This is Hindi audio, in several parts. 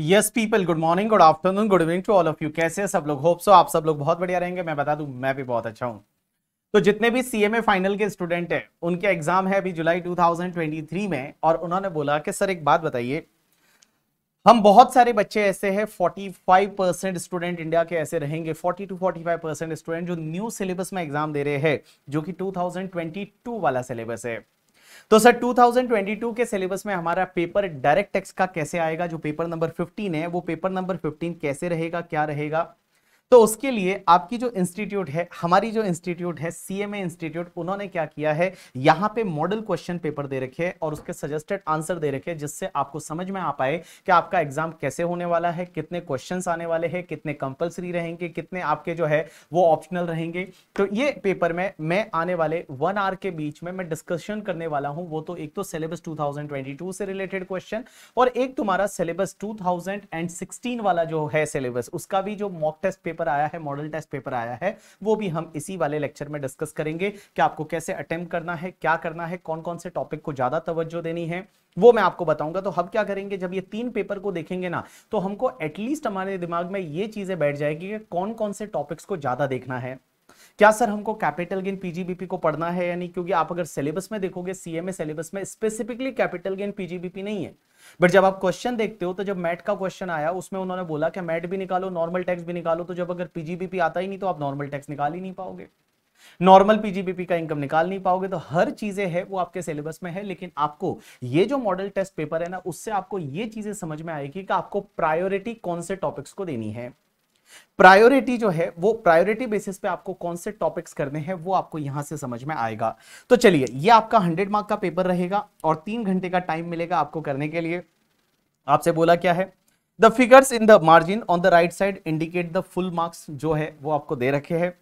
Yes people good morning good afternoon good evening to all of you कैसे सब लोग होप सो आप सब लोग बहुत बढ़िया रहेंगे मैं बता दूं मैं भी बहुत अच्छा हूं तो जितने भी सीएमए फाइनल के स्टूडेंट हैं उनके एग्जाम है अभी जुलाई 2023 में और उन्होंने बोला कि सर एक बात बताइए हम बहुत सारे बच्चे ऐसे हैं फाइव परसेंट स्टूडेंट इंडिया के ऐसे रहेंगे फोर्टी टू 45 परसेंट स्टूडेंट जो न्यू सिलेबस में एग्जाम दे रहे हैं जो कि टू वाला सिलेबस है तो सर 2022 के सिलेबस में हमारा पेपर डायरेक्ट टैक्स का कैसे आएगा जो पेपर नंबर 15 है वो पेपर नंबर 15 कैसे रहेगा क्या रहेगा तो उसके लिए आपकी जो इंस्टीट्यूट है हमारी जो इंस्टीट्यूट है सीएमए इंस्टीट्यूट उन्होंने क्या किया है यहां पे मॉडल क्वेश्चन पेपर दे रखे हैं और उसके सजेस्टेड आंसर दे रखे हैं जिससे आपको समझ में आ पाए कि आपका एग्जाम कैसे होने वाला है कितने क्वेश्चन आने वाले हैं कितने कंपल्सरी रहेंगे कितने आपके जो है वो ऑप्शनल रहेंगे तो ये पेपर में मैं आने वाले वन आवर के बीच में मैं डिस्कशन करने वाला हूँ वो तो एक तो सिलेबस टू से रिलेटेड क्वेश्चन और एक तुम्हारा सिलेबस टू वाला जो है सिलेबस उसका भी जो मॉक टेस्ट पेपर पेपर आया है मॉडल टेस्ट पेपर आया है वो भी हम इसी वाले लेक्चर में डिस्कस करेंगे कि आपको कैसे अटेम्प्ट करना है क्या करना है कौन कौन से टॉपिक को ज्यादा तवज्जो देनी है वो मैं आपको बताऊंगा तो हम क्या करेंगे जब ये तीन पेपर को देखेंगे ना तो हमको एटलीस्ट हमारे दिमाग में ये चीजें बैठ जाएगी कि कौन कौन से टॉपिक्स को ज्यादा देखना है क्या सर हमको कैपिटल गेन पीजीबीपी को पढ़ना है यानी क्योंकि आप अगर सिलेबस में देखोगे सीएमए सिलेबस में स्पेसिफिकली कैपिटल गेन पीजीबीपी नहीं है बट जब आप क्वेश्चन देखते हो तो जब मैट का क्वेश्चन आया उसमें उन्होंने बोला कि मैट भी निकालो नॉर्मल टैक्स भी निकालो तो जब अगर पीजीबीपी आता ही नहीं तो आप नॉर्मल टैक्स निकाल ही नहीं पाओगे नॉर्मल पीजीबीपी का इनकम निकाल नहीं पाओगे तो हर चीजें है वो आपके सिलेबस में है लेकिन आपको ये जो मॉडल टेस्ट पेपर है ना उससे आपको ये चीजें समझ में आएगी कि आपको प्रायोरिटी कौन से टॉपिक्स को देनी है प्रायोरिटी जो है वो प्रायोरिटी बेसिस पे आपको कौन से टॉपिक्स करने हैं वो आपको यहां से समझ में आएगा तो चलिए ये आपका हंड्रेड मार्क का पेपर रहेगा और तीन घंटे का टाइम मिलेगा आपको करने के लिए आपसे बोला क्या है the figures in the margin on the right side indicate the full marks जो है वो आपको दे रखे हैं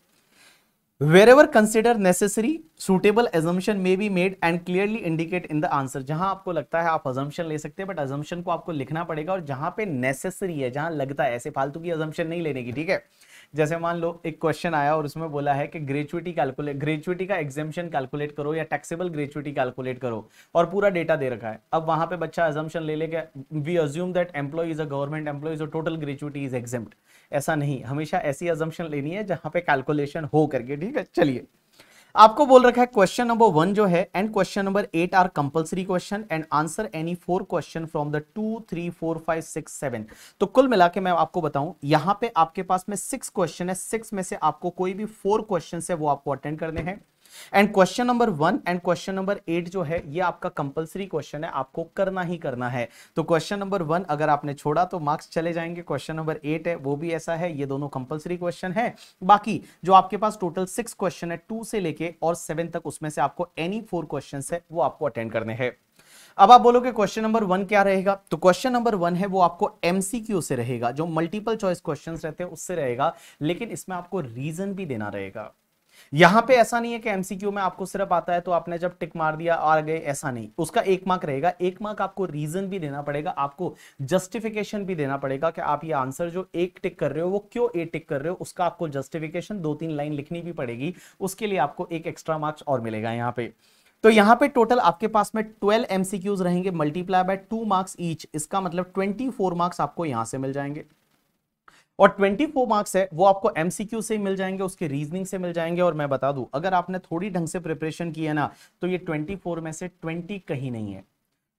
wherever consider necessary suitable assumption may be made and clearly indicate in the answer जहां आपको लगता है आप assumption ले सकते हैं बट assumption को आपको लिखना पड़ेगा और जहां पे necessary है जहां लगता है ऐसे फालतू की assumption नहीं लेने की ठीक है जैसे मान लो एक क्वेश्चन आया और उसमें बोला है कि ग्रेचुटी कैलकुलेट ग्रेचुटी का एग्जेम्पन कैलकुलेट करो या टैक्सेबल ग्रेचुटी कैलकुलेट करो और पूरा डेटा दे रखा है अब वहां पे बच्चा एजम्पन ले लेके we assume that employee is a government employee total gratuity is exempt ऐसा नहीं हमेशा ऐसी अजम्पन लेनी है जहां पे कैलकुलेशन हो करके ठीक है चलिए आपको बोल रखा है क्वेश्चन नंबर वन जो है and question number eight are compulsory question and answer any four question from the two three four five six seven तो कुल मिला के मैं आपको बताऊं यहां पे आपके पास में सिक्स क्वेश्चन है सिक्स में से आपको कोई भी फोर क्वेश्चन है वो आपको अटेंड करने हैं and question number one and question number eight जो है ये आपका कंपलसरी क्वेश्चन है आपको करना ही करना है तो क्वेश्चन नंबर वन अगर आपने छोड़ा तो मार्क्स चले जाएंगे क्वेश्चन नंबर एट है वो भी ऐसा है ये दोनों कंपलसरी क्वेश्चन है बाकी जो आपके पास टोटल सिक्स क्वेश्चन है टू से लेके और सेवन तक उसमें से आपको एनी फोर क्वेश्चन है वो आपको अटेंड करने हैं अब आप बोलोगे क्वेश्चन नंबर वन क्या रहेगा तो क्वेश्चन नंबर वन है वो आपको एमसीक्यू से रहेगा जो मल्टीपल चॉइस क्वेश्चंस रहते हैं उससे रहेगा लेकिन इसमें आपको रीजन भी देना रहेगा यहां पे ऐसा नहीं है कि एमसीक्यू में आपको सिर्फ आता है तो आपने जब टिक मार दिया आ गए ऐसा नहीं उसका एक मार्क रहेगा एक मार्क आपको रीजन भी देना पड़ेगा आपको जस्टिफिकेशन भी देना पड़ेगा कि आप ये आंसर जो एक टिक कर रहे हो वो क्यों ए टिक कर रहे हो उसका आपको जस्टिफिकेशन दो तीन लाइन लिखनी भी पड़ेगी उसके लिए आपको एक एक्स्ट्रा मार्क्स और मिलेगा यहाँ पे तो यहाँ पे टोटल आपके पास में 12 एमसीक्यूज रहेंगे multiply by two marks each इसका मतलब 24 मार्क्स आपको यहां से मिल जाएंगे और 24 मार्क्स है वो आपको एमसीक्यू से मिल जाएंगे उसके रीजनिंग से मिल जाएंगे और मैं बता दूं अगर आपने थोड़ी ढंग से प्रिपरेशन की है ना तो ये 24 में से 20 कहीं नहीं है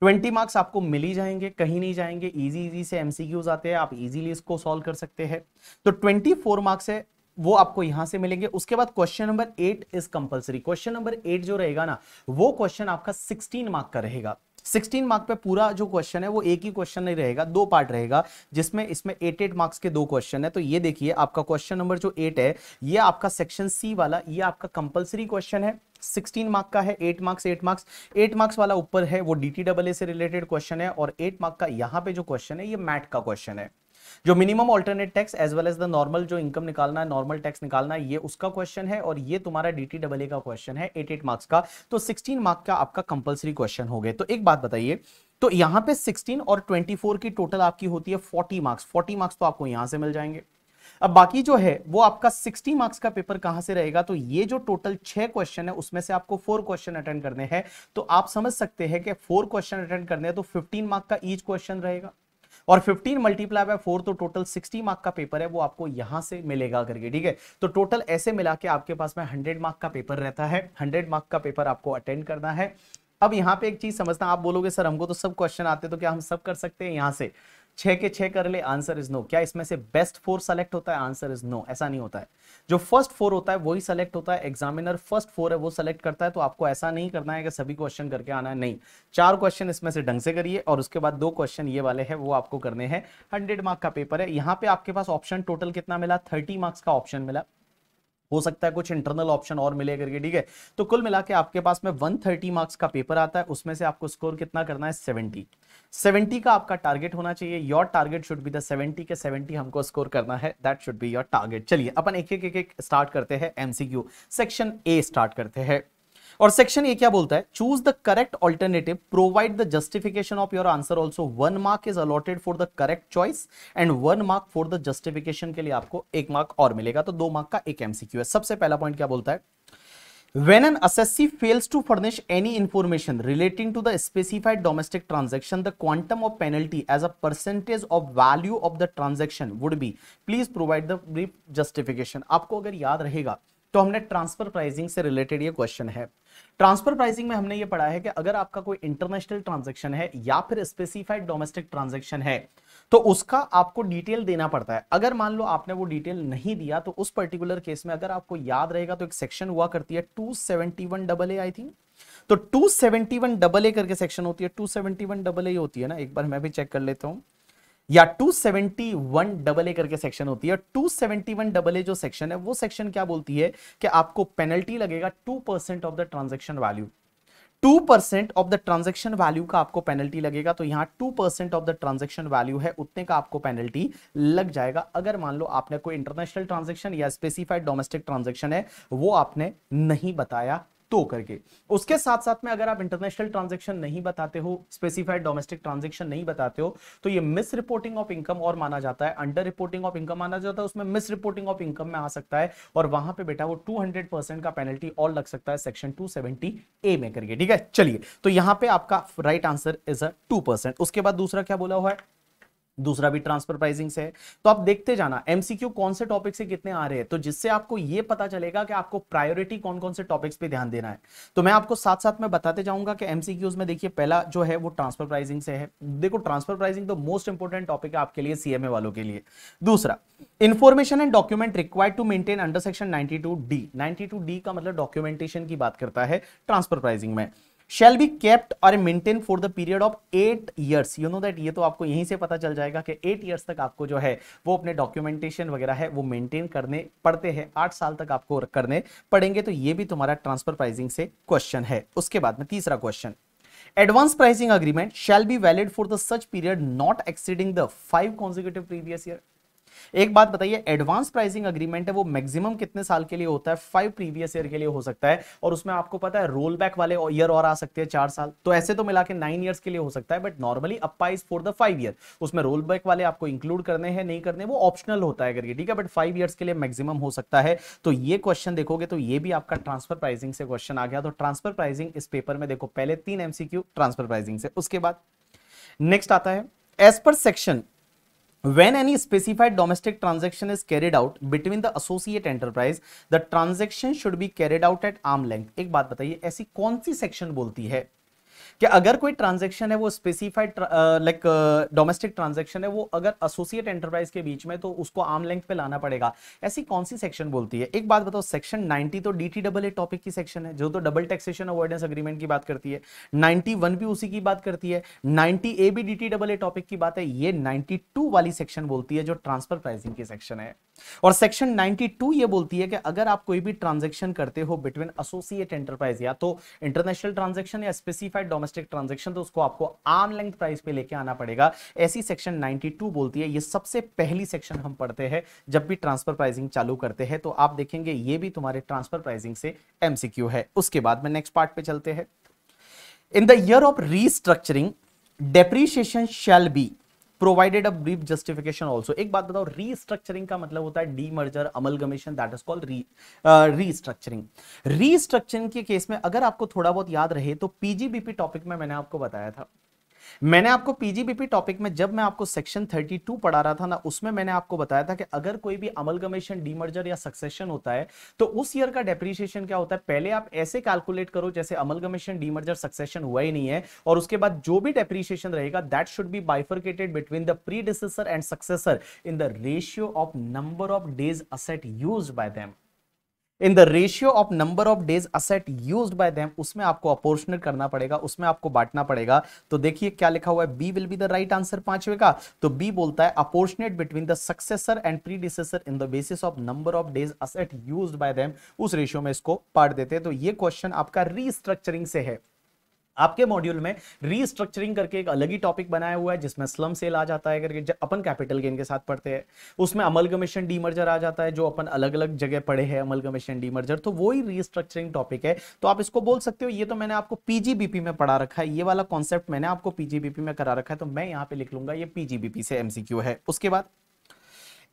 20 मार्क्स आपको मिल ही जाएंगे कहीं नहीं जाएंगे इजी इजी से एमसीक्यूज आते हैं आप इजीली इसको सॉल्व कर सकते हैं तो 24 मार्क्स है वो आपको यहां से मिलेंगे उसके बाद question number eight is compulsory question number eight जो रहेगा ना वो क्वेश्चन आपका सिक्सटीन मार्क का रहेगा सिक्सटीन मार्क पे पूरा जो क्वेश्चन है वो एक ही क्वेश्चन नहीं रहेगा दो पार्ट रहेगा जिसमें इसमें एट एट मार्क्स के दो क्वेश्चन है तो ये देखिए आपका क्वेश्चन नंबर जो एट है ये आपका सेक्शन सी वाला ये आपका कंपल्सरी क्वेश्चन है 16 मार्क का है 8 मार्क्स 8 मार्क्स 8 मार्क्स वाला ऊपर है वो डी टी डबल ए से रिलेटेड क्वेश्चन है और 8 मार्क का यहाँ पे जो क्वेश्चन है ये मैट का क्वेश्चन है जो minimum alternate tax as well as the normal जो इनकम निकालना है नॉर्मल टैक्स निकालना है ये उसका क्वेश्चन है और ये तुम्हारा डी का क्वेश्चन है एट एट मार्क्स का तो सिक्सटीन मार्क का आपका कंपल्सरी क्वेश्चन हो गए तो एक बात बताइए तो यहां पे 16 और 24 की टोटल आपकी होती है 40 मार्क्स 40 मार्क्स तो आपको यहां से मिल जाएंगे अब बाकी जो है वो आपका 60 मार्क्स का पेपर कहां से रहेगा तो ये जो टोटल छह क्वेश्चन है उसमें से आपको फोर क्वेश्चन अटेंड करने हैं तो आप समझ सकते हैं कि फोर क्वेश्चन अटेंड करने हैं तो 15 मार्क का ईच क्वेश्चन रहेगा और 15 मल्टीप्लाई बाय फोर तो टोटल 60 मार्क का पेपर है वो आपको यहां से मिलेगा करके ठीक है तो टोटल ऐसे मिला के आपके पास में 100 मार्क का पेपर रहता है 100 मार्क का पेपर आपको अटेंड करना है अब यहाँ पे एक चीज समझना आप बोलोगे सर हमको तो सब क्वेश्चन आते तो क्या हम सब कर सकते हैं यहाँ से छे के छः कर ले आंसर इज नो क्या इसमें से बेस्ट फोर सेलेक्ट होता है आंसर इज नो ऐसा नहीं होता है जो फर्स्ट फोर होता है वही सेलेक्ट होता है एग्जामिनर फर्स्ट फोर है वो सेलेक्ट करता है तो आपको ऐसा नहीं करना है कि सभी क्वेश्चन करके आना है नहीं चार क्वेश्चन इसमें से ढंग से करिए और उसके बाद दो क्वेश्चन ये वाले हैं वो आपको करने हैं हंड्रेड मार्क का पेपर है यहाँ पे आपके पास ऑप्शन टोटल कितना मिला थर्टी मार्क्स का ऑप्शन मिला हो सकता है कुछ इंटरनल ऑप्शन और मिले करके ठीक है तो कुल मिला के आपके पास में 130 मार्क्स का पेपर आता है उसमें से आपको स्कोर कितना करना है 70 70 का आपका टारगेट होना चाहिए your target should be the 70 के 70 हमको स्कोर करना है that should be your target चलिए अपन एक एक एक स्टार्ट करते हैं एमसीक्यू सेक्शन ए स्टार्ट करते हैं और सेक्शन ये क्या बोलता है choose the correct alternative provide the justification of your answer also one mark is allotted for the correct choice and one mark for the justification के लिए आपको एक मार्क और मिलेगा तो दो मार्क का एक एमसीक्यू है सबसे पहला पॉइंट क्या बोलता है when an assessee fails to furnish any information relating to the specified domestic transaction the quantum of penalty as a percentage of value of the transaction would be please provide the brief justification आपको अगर याद रहेगा तो हमने ट्रांसफर प्राइसिंग से रिलेटेड ये क्वेश्चन है ट्रांसफर प्राइसिंग में हमने ये पढ़ा है कि अगर आपका कोई इंटरनेशनल ट्रांजेक्शन है या फिर स्पेसिफाइड डोमेस्टिक ट्रांजेक्शन है तो उसका आपको डिटेल देना पड़ता है अगर मान लो आपने वो डिटेल नहीं दिया तो उस पर्टिकुलर केस में अगर आपको याद रहेगा तो एक सेक्शन हुआ करती है two seventy one double A I think तो two seventy one double A करके सेक्शन होती है two seventy one double A होती है ना एक बार मैं भी चेक कर लेता हूँ या 271 डबल ए करके सेक्शन होती है 271 डबल ए जो सेक्शन है वो सेक्शन क्या बोलती है कि आपको पेनल्टी लगेगा 2% of the transaction value 2% of the transaction value का आपको पेनल्टी लगेगा तो यहाँ 2% ऑफ द ट्रांजेक्शन वैल्यू है उतने का आपको पेनल्टी लग जाएगा अगर मान लो आपने कोई इंटरनेशनल ट्रांजेक्शन या स्पेसिफाइड डोमेस्टिक ट्रांजेक्शन है वो आपने नहीं बताया तो करके उसके साथ साथ में अगर आप इंटरनेशनल ट्रांजेक्शन नहीं बताते हो स्पेसिफाइड डोमेस्टिक ट्रांजेक्शन नहीं बताते हो तो ये मिस रिपोर्टिंग ऑफ इनकम और माना जाता है अंडर रिपोर्टिंग ऑफ इनकम माना जाता है उसमें मिस रिपोर्टिंग ऑफ इनकम में आ सकता है और वहां पे बेटा वो 200 का पेनल्टी और लग सकता है सेक्शन 270 ए में करके ठीक है चलिए तो यहां पे आपका right answer is a two उसके बाद दूसरा क्या बोला हुआ है दूसरा भी ट्रांसफर प्राइसिंग से है तो आप देखते जाना एमसीक्यू कौन से टॉपिक से कितने आ रहे हैं तो जिससे आपको यह पता चलेगा कि आपको प्रायोरिटी कौन कौन से टॉपिक्स पे ध्यान देना है तो मैं आपको साथ साथ में बताते जाऊंगा कि एमसीक्यूज में देखिए पहला जो है वो ट्रांसफर प्राइसिंग से है देखो ट्रांसफर प्राइसिंग तो मोस्ट इंपोर्टेंट टॉपिक है आपके लिए सीएमए वालों के लिए दूसरा information and document required to maintain under section two D two D का मतलब डॉक्यूमेंटेशन की बात करता है ट्रांसफर प्राइसिंग में शेल बी केप्ट और maintain for the period of eight years you know that ये तो आपको यहीं से पता चल जाएगा कि एट ईयर्स तक आपको जो है वो अपने डॉक्यूमेंटेशन वगैरह है वो मेंटेन करने पड़ते हैं आठ साल तक आपको करने पड़ेंगे तो ये भी तुम्हारा ट्रांसफर प्राइसिंग से क्वेश्चन है उसके बाद में तीसरा question advance pricing agreement shall be valid for the such period not exceeding the five consecutive previous year एक बात बताइए एडवांस प्राइसिंग अग्रीमेंट है वो मैक्सिमम कितने साल के लिए होता है फाइव प्रीवियस ईयर के लिए हो सकता है और उसमें आपको पता है रोल बैक वाले ईयर और आ सकते हैं चार साल तो ऐसे तो मिला के नाइन ईयर्स के लिए हो सकता है but normally applies for the five year उसमें रोल बैक वाले आपको इंक्लूड करने हैं नहीं करने वो ऑप्शनल होता है करके ठीक है बट फाइव ईयर्स के लिए मैक्सिमम हो सकता है तो ये क्वेश्चन देखोगे तो ये भी आपका ट्रांसफर प्राइसिंग से क्वेश्चन आ गया तो ट्रांसफर प्राइसिंग इस पेपर में देखो पहले तीन एमसीक्यू ट्रांसफर प्राइसिंग से उसके बाद नेक्स्ट आता है एज पर section when any specified domestic transaction is carried out between the associate enterprise the transaction should be carried out at arm length एक बात बताइए ऐसी कौन सी सेक्शन बोलती है कि अगर कोई ट्रांजेक्शन है वो स्पेसिफाइड लाइक डोमेस्टिक ट्रांजेक्शन है वो अगर एसोसिएट एंटरप्राइज के बीच में तो उसको आम लेंथ पे लाना पड़ेगा ऐसी कौन सी सेक्शन बोलती है एक बात बताओ सेक्शन 90 तो डीटीडब्ल्यू ए टॉपिक की सेक्शन है जो तो डबल टैक्सेशन अवॉइडेंस अग्रीमेंट की बात करती है नाइनटी भी उसी की बात करती है नाइनटी ए भी डी टॉपिक की बात है ये नाइनटी वाली सेक्शन बोलती है जो ट्रांसफर प्राइसिंग की सेक्शन है और सेक्शन 92 ये बोलती है कि अगर आप कोई भी ट्रांजेक्शन करते हो बिटवीन एसोसिएट एंटरप्राइज या तो इंटरनेशनल ट्रांजेक्शन या स्पेसिफाइड डोमेस्टिक डोमेस्टिक ट्रांजेक्शन तो उसको आपको आर्म लेंथ प्राइस पे लेके आना पड़ेगा ऐसी सेक्शन 92 बोलती है ये सबसे पहली सेक्शन हम पढ़ते हैं जब भी ट्रांसफर प्राइसिंग चालू करते हैं तो आप देखेंगे ये भी तुम्हारे ट्रांसफर प्राइसिंग से एमसीक्यू है उसके बाद में नेक्स्ट पार्ट पे चलते हैं in the year of restructuring depreciation shall be provided a brief justification also एक बात बताओ रीस्ट्रक्चरिंग का मतलब होता है डी अमल अमलगमेशन दैट इज कॉल्ड री रीस्ट्रक्चरिंग रीस्ट्रक्चरिंग के केस में अगर आपको थोड़ा बहुत याद रहे तो पीजीबीपी टॉपिक में मैंने आपको बताया था मैंने आपको पीजीबीपी टॉपिक में जब मैं आपको सेक्शन 32 पढ़ा रहा था ना उसमें मैंने आपको बताया था कि अगर कोई भी अमलगमेशन डीमर्जर या सक्सेशन होता है तो उस ईयर का डेप्रीशिएशन क्या होता है पहले आप ऐसे कैलकुलेट करो जैसे अमलगमेशन डीमर्जर सक्सेशन हुआ ही नहीं है और उसके बाद जो भी डेप्रीशिएशन रहेगा that should be bifurcated between the predecessor and successor in the ratio of number of days asset use by them in the ratio of number of days asset use by them उसमें आपको अपोर्शनल करना पड़ेगा उसमें आपको बांटना पड़ेगा तो देखिए क्या लिखा हुआ है B will be the right answer पांचवे का तो बी बोलता है apportionate between the successor and predecessor in the basis of number of days asset use by them उस रेशियो में इसको पार्ट देते हैं तो ये क्वेश्चन आपका रीस्ट्रक्चरिंग से है आपके मॉड्यूल में रीस्ट्रक्चरिंग करके एक अलग ही टॉपिक बनाया हुआ है जिसमें स्लम सेल आ जाता है करके अपन कैपिटल गेन के साथ पढ़ते हैं उसमें अमलगमेशन डीमर्जर आ जाता है जो अपन अलग अलग जगह पढ़े हैं डी डीमर्जर तो वही रीस्ट्रक्चरिंग टॉपिक है तो आप इसको बोल सकते हो ये तो मैंने आपको पीजीबीपी में पढ़ा रखा है ये वाला कॉन्सेप्ट मैंने आपको पीजीबीपी में करा रखा है तो मैं यहाँ पे लिख लूंगा ये पीजीबीपी से एमसीक्यू है उसके बाद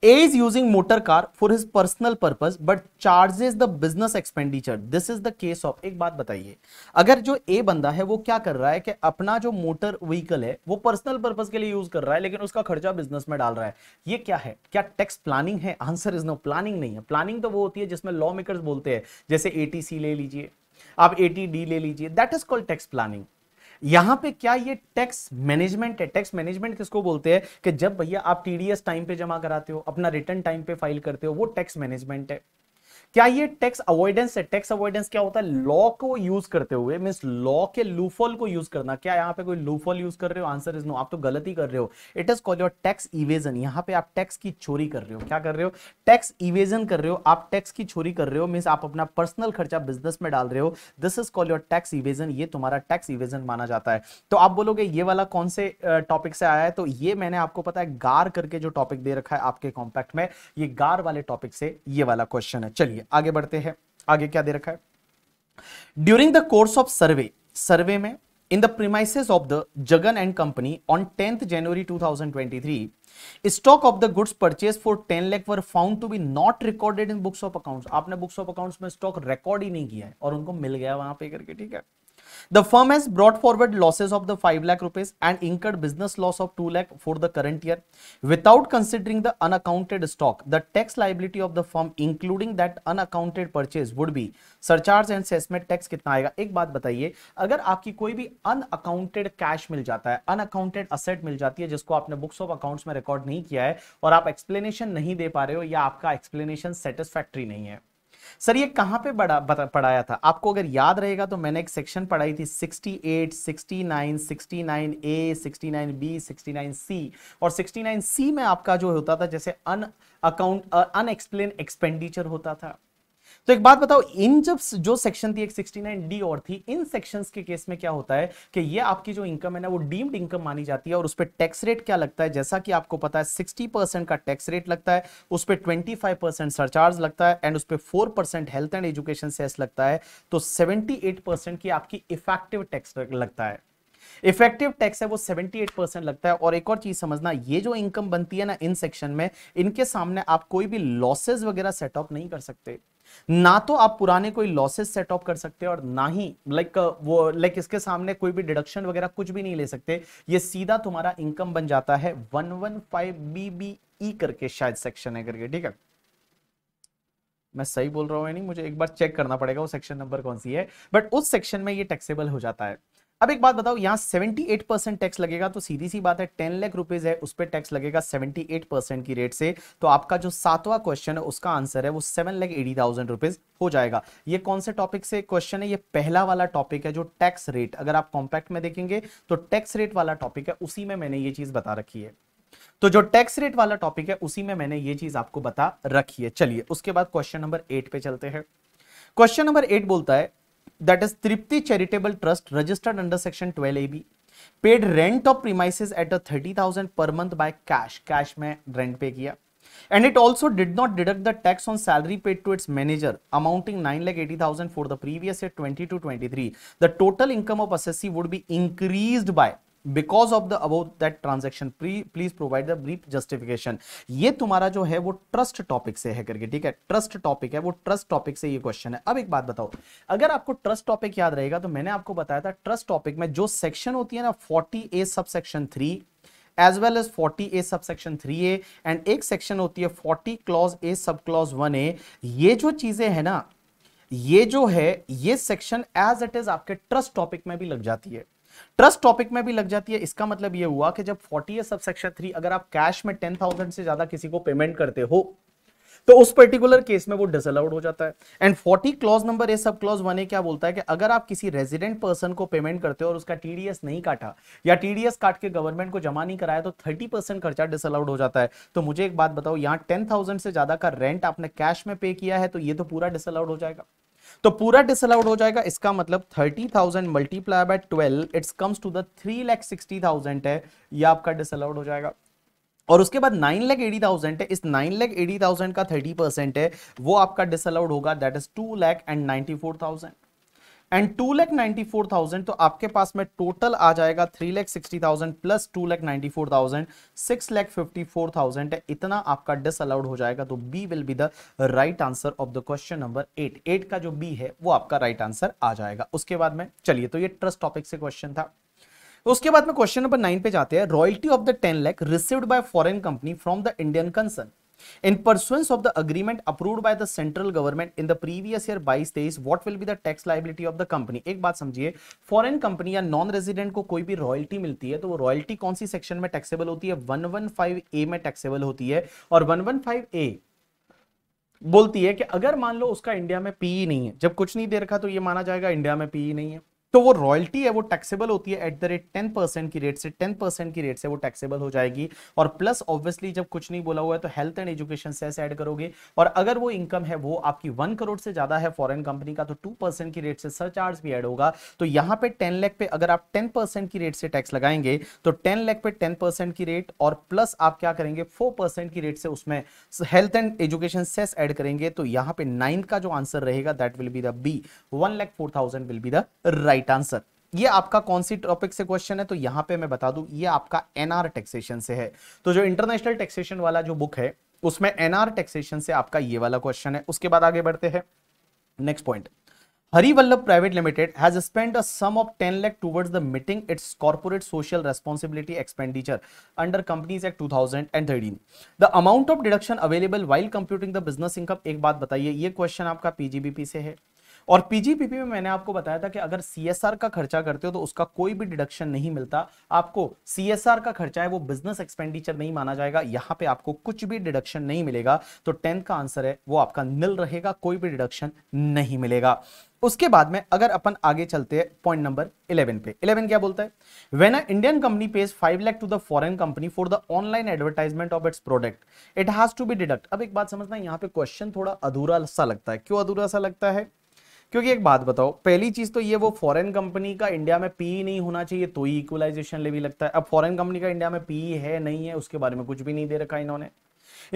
A is using motor car for his personal purpose but charges the business expenditure this is the case of एक बात बताइए अगर जो ए बंदा है वो क्या कर रहा है कि अपना जो मोटर व्हीकल है वो पर्सनल पर्पज के लिए यूज कर रहा है लेकिन उसका खर्चा बिजनेस में डाल रहा है ये क्या है क्या टैक्स प्लानिंग है आंसर इज नो प्लानिंग नहीं है प्लानिंग तो वो होती है जिसमें लॉ मेकर बोलते हैं जैसे सी ले लीजिए आप डी ले लीजिए that is called tax planning यहां पे क्या ये टैक्स मैनेजमेंट है टैक्स मैनेजमेंट किसको बोलते हैं कि जब भैया आप टीडीएस टाइम पे जमा कराते हो अपना रिटर्न टाइम पे फाइल करते हो वो टैक्स मैनेजमेंट है क्या ये टैक्स अवॉइडेंस है टैक्स अवॉइडेंस क्या होता है लॉ को यूज करते हुए मीन लॉ के लूफॉल को यूज करना क्या यहाँ पे कोई लूफॉल यूज कर रहे हो आंसर इज नो आप तो गलत ही कर रहे हो it is call your tax evasion यहाँ पे आप टैक्स की चोरी कर रहे हो क्या कर रहे हो टैक्स इवेजन कर रहे हो आप टैक्स की चोरी कर रहे हो मीन्स आप अपना पर्सनल खर्चा बिजनेस में डाल रहे हो this is call your tax evasion ये तुम्हारा टैक्स इवेजन माना जाता है तो आप बोलोगे ये वाला कौन से टॉपिक से आया है तो ये मैंने आपको पता है गार करके जो टॉपिक दे रखा है आपके कॉम्पैक्ट में ये गार वाले टॉपिक से ये वाला क्वेश्चन है चलिए चलिए आगे बढ़ते हैं आगे क्या दे रखा है during the course of survey survey में in the premise of the Jagan and company on tenth January two thousand twenty three stock of the goods purchase for ten lakh were found to be not recorded in books of accounts आपने बुक्स ऑफ अकाउंट्स में स्टॉक रिकॉर्ड ही नहीं किया है और उनको मिल गया वहां पे करके ठीक है The firm has brought forward losses of the 5 lakh rupees and incurred business loss of 2 lakh for the current year. Without considering the unaccounted stock, the tax liability of the firm including that unaccounted purchase would be surcharge and assessment tax tax कितना आएगा एक बात बताइए अगर आपकी कोई भी अनअकाउंटेड कैश मिल जाता है अनअकाउंटेड असेट मिल जाती है जिसको आपने बुक्स ऑफ अकाउंट्स में रिकॉर्ड नहीं किया है और आप एक्सप्लेनेशन नहीं दे पा रहे हो या आपका एक्सप्लेनेशन सेटिस्फैक्ट्री नहीं सर ये कहाँ पे बड़ा पढ़ाया था आपको अगर याद रहेगा तो मैंने एक सेक्शन पढ़ाई थी 68, 69, बी 69 सी और सी में आपका जो होता था जैसे अन अकाउंट अनएक्सप्लेन एक्सपेंडिचर होता था तो एक बात बताओ इन जब जो सेक्शन थी एक डी और थी इन सेक्शंस के केस में क्या होता है कि ये आपकी जो इनकम है ना वो डीम्ड इनकम मानी जाती है और उस पर टैक्स रेट क्या लगता है जैसा कि आपको पता है 60% का टैक्स रेट लगता है उस पर 25% सरचार्ज लगता है एंड उस पर 4% हेल्थ एंड एजुकेशन सेस लगता है तो सेवेंटी की आपकी इफेक्टिव टैक्स लगता है इफेक्टिव टैक्स है वो 78 परसेंट लगता है और एक और चीज समझना ये जो इनकम बनती है ना इन सेक्शन में इनके सामने आप कोई भी लॉसेस वगैरह सेटअप नहीं कर सकते ना तो आप पुराने कोई लॉसेस सेट ऑफ कर सकते और ना ही लाइक uh, वो लाइक इसके सामने कोई भी डिडक्शन वगैरह कुछ भी नहीं ले सकते ये सीधा तुम्हारा इनकम बन जाता है one one five B B E करके शायद सेक्शन है करके ठीक है मैं सही बोल रहा हूँ नहीं मुझे एक बार चेक करना पड़ेगा वो सेक्शन नंबर कौन सी है बट उस सेक्शन में ये टैक्सेबल हो जाता है अब एक बात बताओ यहाँ एट परसेंट टैक्स लगेगा तो सीधी सी बात है टेन लाख रुपीज है उस पर टैक्स लगेगा एट परसेंट की रेट से तो आपका जो सातवां क्वेश्चन है उसका आंसर है वो seven lakh eighty thousand rupees हो जाएगा ये कौन से टॉपिक से क्वेश्चन है ये पहला वाला टॉपिक है जो टैक्स रेट अगर आप कॉम्पैक्ट में देखेंगे तो टैक्स रेट वाला टॉपिक है उसी में मैंने ये चीज बता रखी है तो जो टैक्स रेट वाला टॉपिक है उसी में मैंने ये चीज आपको बता रखी है चलिए उसके बाद क्वेश्चन नंबर एट पे चलते हैं क्वेश्चन नंबर एट बोलता है that is Tripti Charitable Trust registered under section 12AB paid rent of premises at a 30,000 per month by cash cash में rent pay किया and it also did not deduct the tax on salary paid to its manager amounting 9 lakh 80000 for the previous year 20 to 23 the total income of assessee would be increased by because of the about that transaction please provide the brief justification ये तुम्हारा जो है वो ट्रस्ट टॉपिक से है करके ठीक है ट्रस्ट टॉपिक है वो ट्रस्ट टॉपिक से ये क्वेश्चन है अब एक बात बताओ अगर आपको ट्रस्ट टॉपिक याद रहेगा तो मैंने आपको बताया था ट्रस्ट टॉपिक में जो सेक्शन होती है ना forty A sub section three as well as forty A sub section three A and एक सेक्शन होती है forty clause A sub clause one ए ये जो चीजें है ना ये जो है ये सेक्शन एज इट इज आपके ट्रस्ट टॉपिक में भी लग जाती है ट्रस्ट टॉपिक में भी लग जाती है इसका मतलब यह हुआ कि जब फोर्टी सब सेक्शन थ्री अगर आप कैश में टेन थाउजेंड से ज्यादा किसी को पेमेंट करते हो तो उस पर्टिकुलर केस में वो डिसअलाउड हो जाता है and forty clause number A sub clause one ए क्या बोलता है कि अगर आप किसी रेजिडेंट पर्सन को पेमेंट करते हो और उसका टीडीएस नहीं काटा या टीडीएस काट के गवर्नमेंट को जमा नहीं कराया तो थर्टी परसेंट खर्चा डिसअलाउड हो जाता है तो मुझे एक बात बताओ यहां टेन से ज्यादा का रेंट आपने कैश में पे किया है तो ये तो पूरा डिसअलाउड हो जाएगा तो पूरा डिसअलाउड हो जाएगा इसका मतलब thirty thousand multiply by twelve it's comes to the three lakh sixty thousand है ये आपका डिसअलाउड हो जाएगा और उसके बाद नाइन लैख एटी थाउजेंड है इस नाइन लैख एटी थाउजेंड का थर्टी परसेंट है वो आपका डिसअलाउड होगा that is two lakh and ninety four thousand and two lakh ninety four thousand तो आपके पास में टोटल आ जाएगा three lakh sixty thousand plus two lakh ninety four thousand six lakh fifty four thousand इतना आपका डिस अलाउड हो जाएगा तो B will be the right answer of the question number eight eight का जो बी है वो आपका राइट right आंसर आ जाएगा उसके बाद में चलिए तो ये ट्रस्ट टॉपिक से क्वेश्चन था उसके बाद में क्वेश्चन नंबर नाइन पे जाते हैं royalty of the ten lakh received by foreign company from the Indian concern In pursuance of the agreement approved by the central government in the previous year 22-23, what will be the tax liability of the company? एक बात समझिए फॉरेन कंपनी या नॉन रेजिडेंट को कोई भी रॉयल्टी मिलती है तो वो रॉयल्टी कौन सी सेक्शन में टैक्सेबल होती है 115 ए में टैक्सेबल होती है और ए बोलती है कि अगर मान लो उसका इंडिया में पीई e नहीं है जब कुछ नहीं दे रखा तो ये माना जाएगा इंडिया में पीई e नहीं है तो वो रॉयल्टी है वो टैक्सेबल होती है at the rate ten percent की रेट से टेन परसेंट की रेट से वो टैक्सेबल हो जाएगी और प्लस ऑब्वियसली जब कुछ नहीं बोला हुआ है तो health and education cess add करोगे और अगर वो इनकम है वो आपकी वन करोड़ से ज्यादा है फॉरेन कंपनी का तो टू परसेंट की रेट से चार्ज भी एड होगा तो यहाँ पे टेन लैख पे अगर आप टेन परसेंट की रेट से टैक्स लगाएंगे तो टेन लैख पे टेन परसेंट की रेट और प्लस आप क्या करेंगे फोर परसेंट की रेट से उसमें health and education cess add करेंगे तो यहाँ पे नाइन्थ का जो आंसर रहेगा that will be the B one lakh four thousand will be the right right answer ये आपका कौन सी टॉपिक से क्वेश्चन है तो यहां पे मैं बता दूं ये आपका एनआर टैक्सेशन से है तो जो इंटरनेशनल टैक्सेशन वाला जो बुक है उसमें एनआर टैक्सेशन से आपका ये वाला क्वेश्चन है उसके बाद आगे बढ़ते हैं next point Harivallabh private limited has spend a sum of ten lakh towards the meeting its corporate social responsibility expenditure under companies act 2013 the amount of deduction available while computing the business income एक बात बताइए ये क्वेश्चन आपका पीजीबीपी से है और पीजीपीपी में मैंने आपको बताया था कि अगर सीएसआर का खर्चा करते हो तो उसका कोई भी डिडक्शन नहीं मिलता आपको सीएसआर का खर्चा है वो बिजनेस एक्सपेंडिचर नहीं माना जाएगा यहां पे आपको कुछ भी डिडक्शन नहीं मिलेगा तो टेंथ का आंसर है वो आपका निल रहेगा कोई भी डिडक्शन नहीं मिलेगा उसके बाद में अगर अपन आगे चलते हैं पॉइंट नंबर 11 पे 11 क्या बोलता है when a Indian company pays 5 lakh to the foreign company for the online advertisement of its product it has to be deduct अब एक बात समझना यहाँ पे क्वेश्चन थोड़ा अधूरा सा लगता है क्यों अधूरा सा लगता है क्योंकि एक बात बताओ पहली चीज तो ये वो फॉरेन कंपनी का इंडिया में पी नहीं होना चाहिए तो ही इक्वलाइजेशन लेवी लगता है अब फॉरेन कंपनी का इंडिया में पी है नहीं है उसके बारे में कुछ भी नहीं दे रखा इन्होंने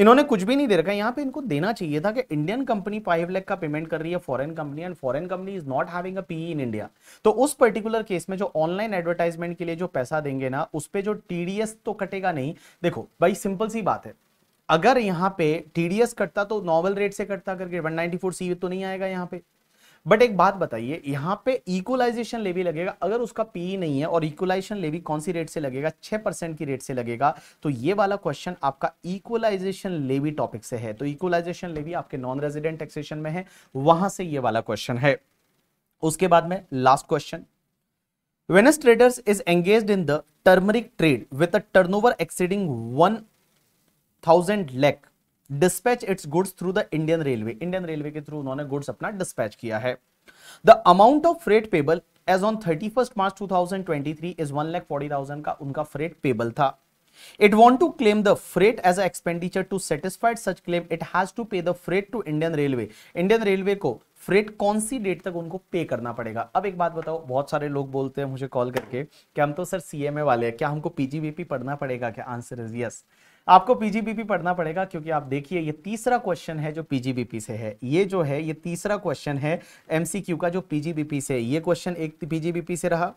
इन्होंने कुछ भी नहीं दे रखा यहाँ पे इनको देना चाहिए था कि इंडियन कंपनी फाइव लैख का पेमेंट कर रही है foreign company and foreign company is not having a PE in India तो उस पर्टिकुलर केस में जो ऑनलाइन एडवर्टाइजमेंट के लिए जो पैसा देंगे ना उस पर जो टीडीएस तो कटेगा नहीं देखो भाई सिंपल सी बात है अगर यहाँ पे टीडीएस कटता तो नॉवल रेट से कटता करके 194 सी तो नहीं आएगा यहाँ पे बट एक बात बताइए यहाँ पे इक्वलाइजेशन लेवी लगेगा अगर उसका पीई नहीं है और इक्वलाइजेशन लेवी कौन सी रेट से लगेगा छह परसेंट की रेट से लगेगा तो ये वाला क्वेश्चन आपका इक्वलाइजेशन लेवी टॉपिक से है तो इक्वलाइजेशन लेवी आपके नॉन रेजिडेंट टैक्सेशन में है वहां से ये वाला क्वेश्चन है उसके बाद में last question traders is engage in the turmeric trade with turnover exceeding one thousand lakh dispatch its goods through the Indian railway Indian railway के थ्रू उन्होंने गुड्स अपना डिस्पैच किया है the amount of freight payable as on thirty first March two thousand twenty three is one lakh forty thousand का उनका फ्रेट पेबल था it want to claim the freight as expenditure to satisfied such claim it has to pay the freight to Indian railway Indian railway को फ्रेट कौन सी डेट तक उनको पे करना पड़ेगा अब एक बात बताओ बहुत सारे लोग बोलते हैं मुझे कॉल करके कि हम तो सर सीएमए वाले हैं क्या हमको पीजीबीपी पढ़ना पड़ेगा क्या आंसर इज यस आपको पीजीबीपी पढ़ना पड़ेगा क्योंकि आप देखिए ये तीसरा क्वेश्चन है जो पीजीबीपी से है ये जो है ये तीसरा क्वेश्चन है एमसीक्यू का जो पीजीबीपी से ये क्वेश्चन एक पीजीबीपी से रहा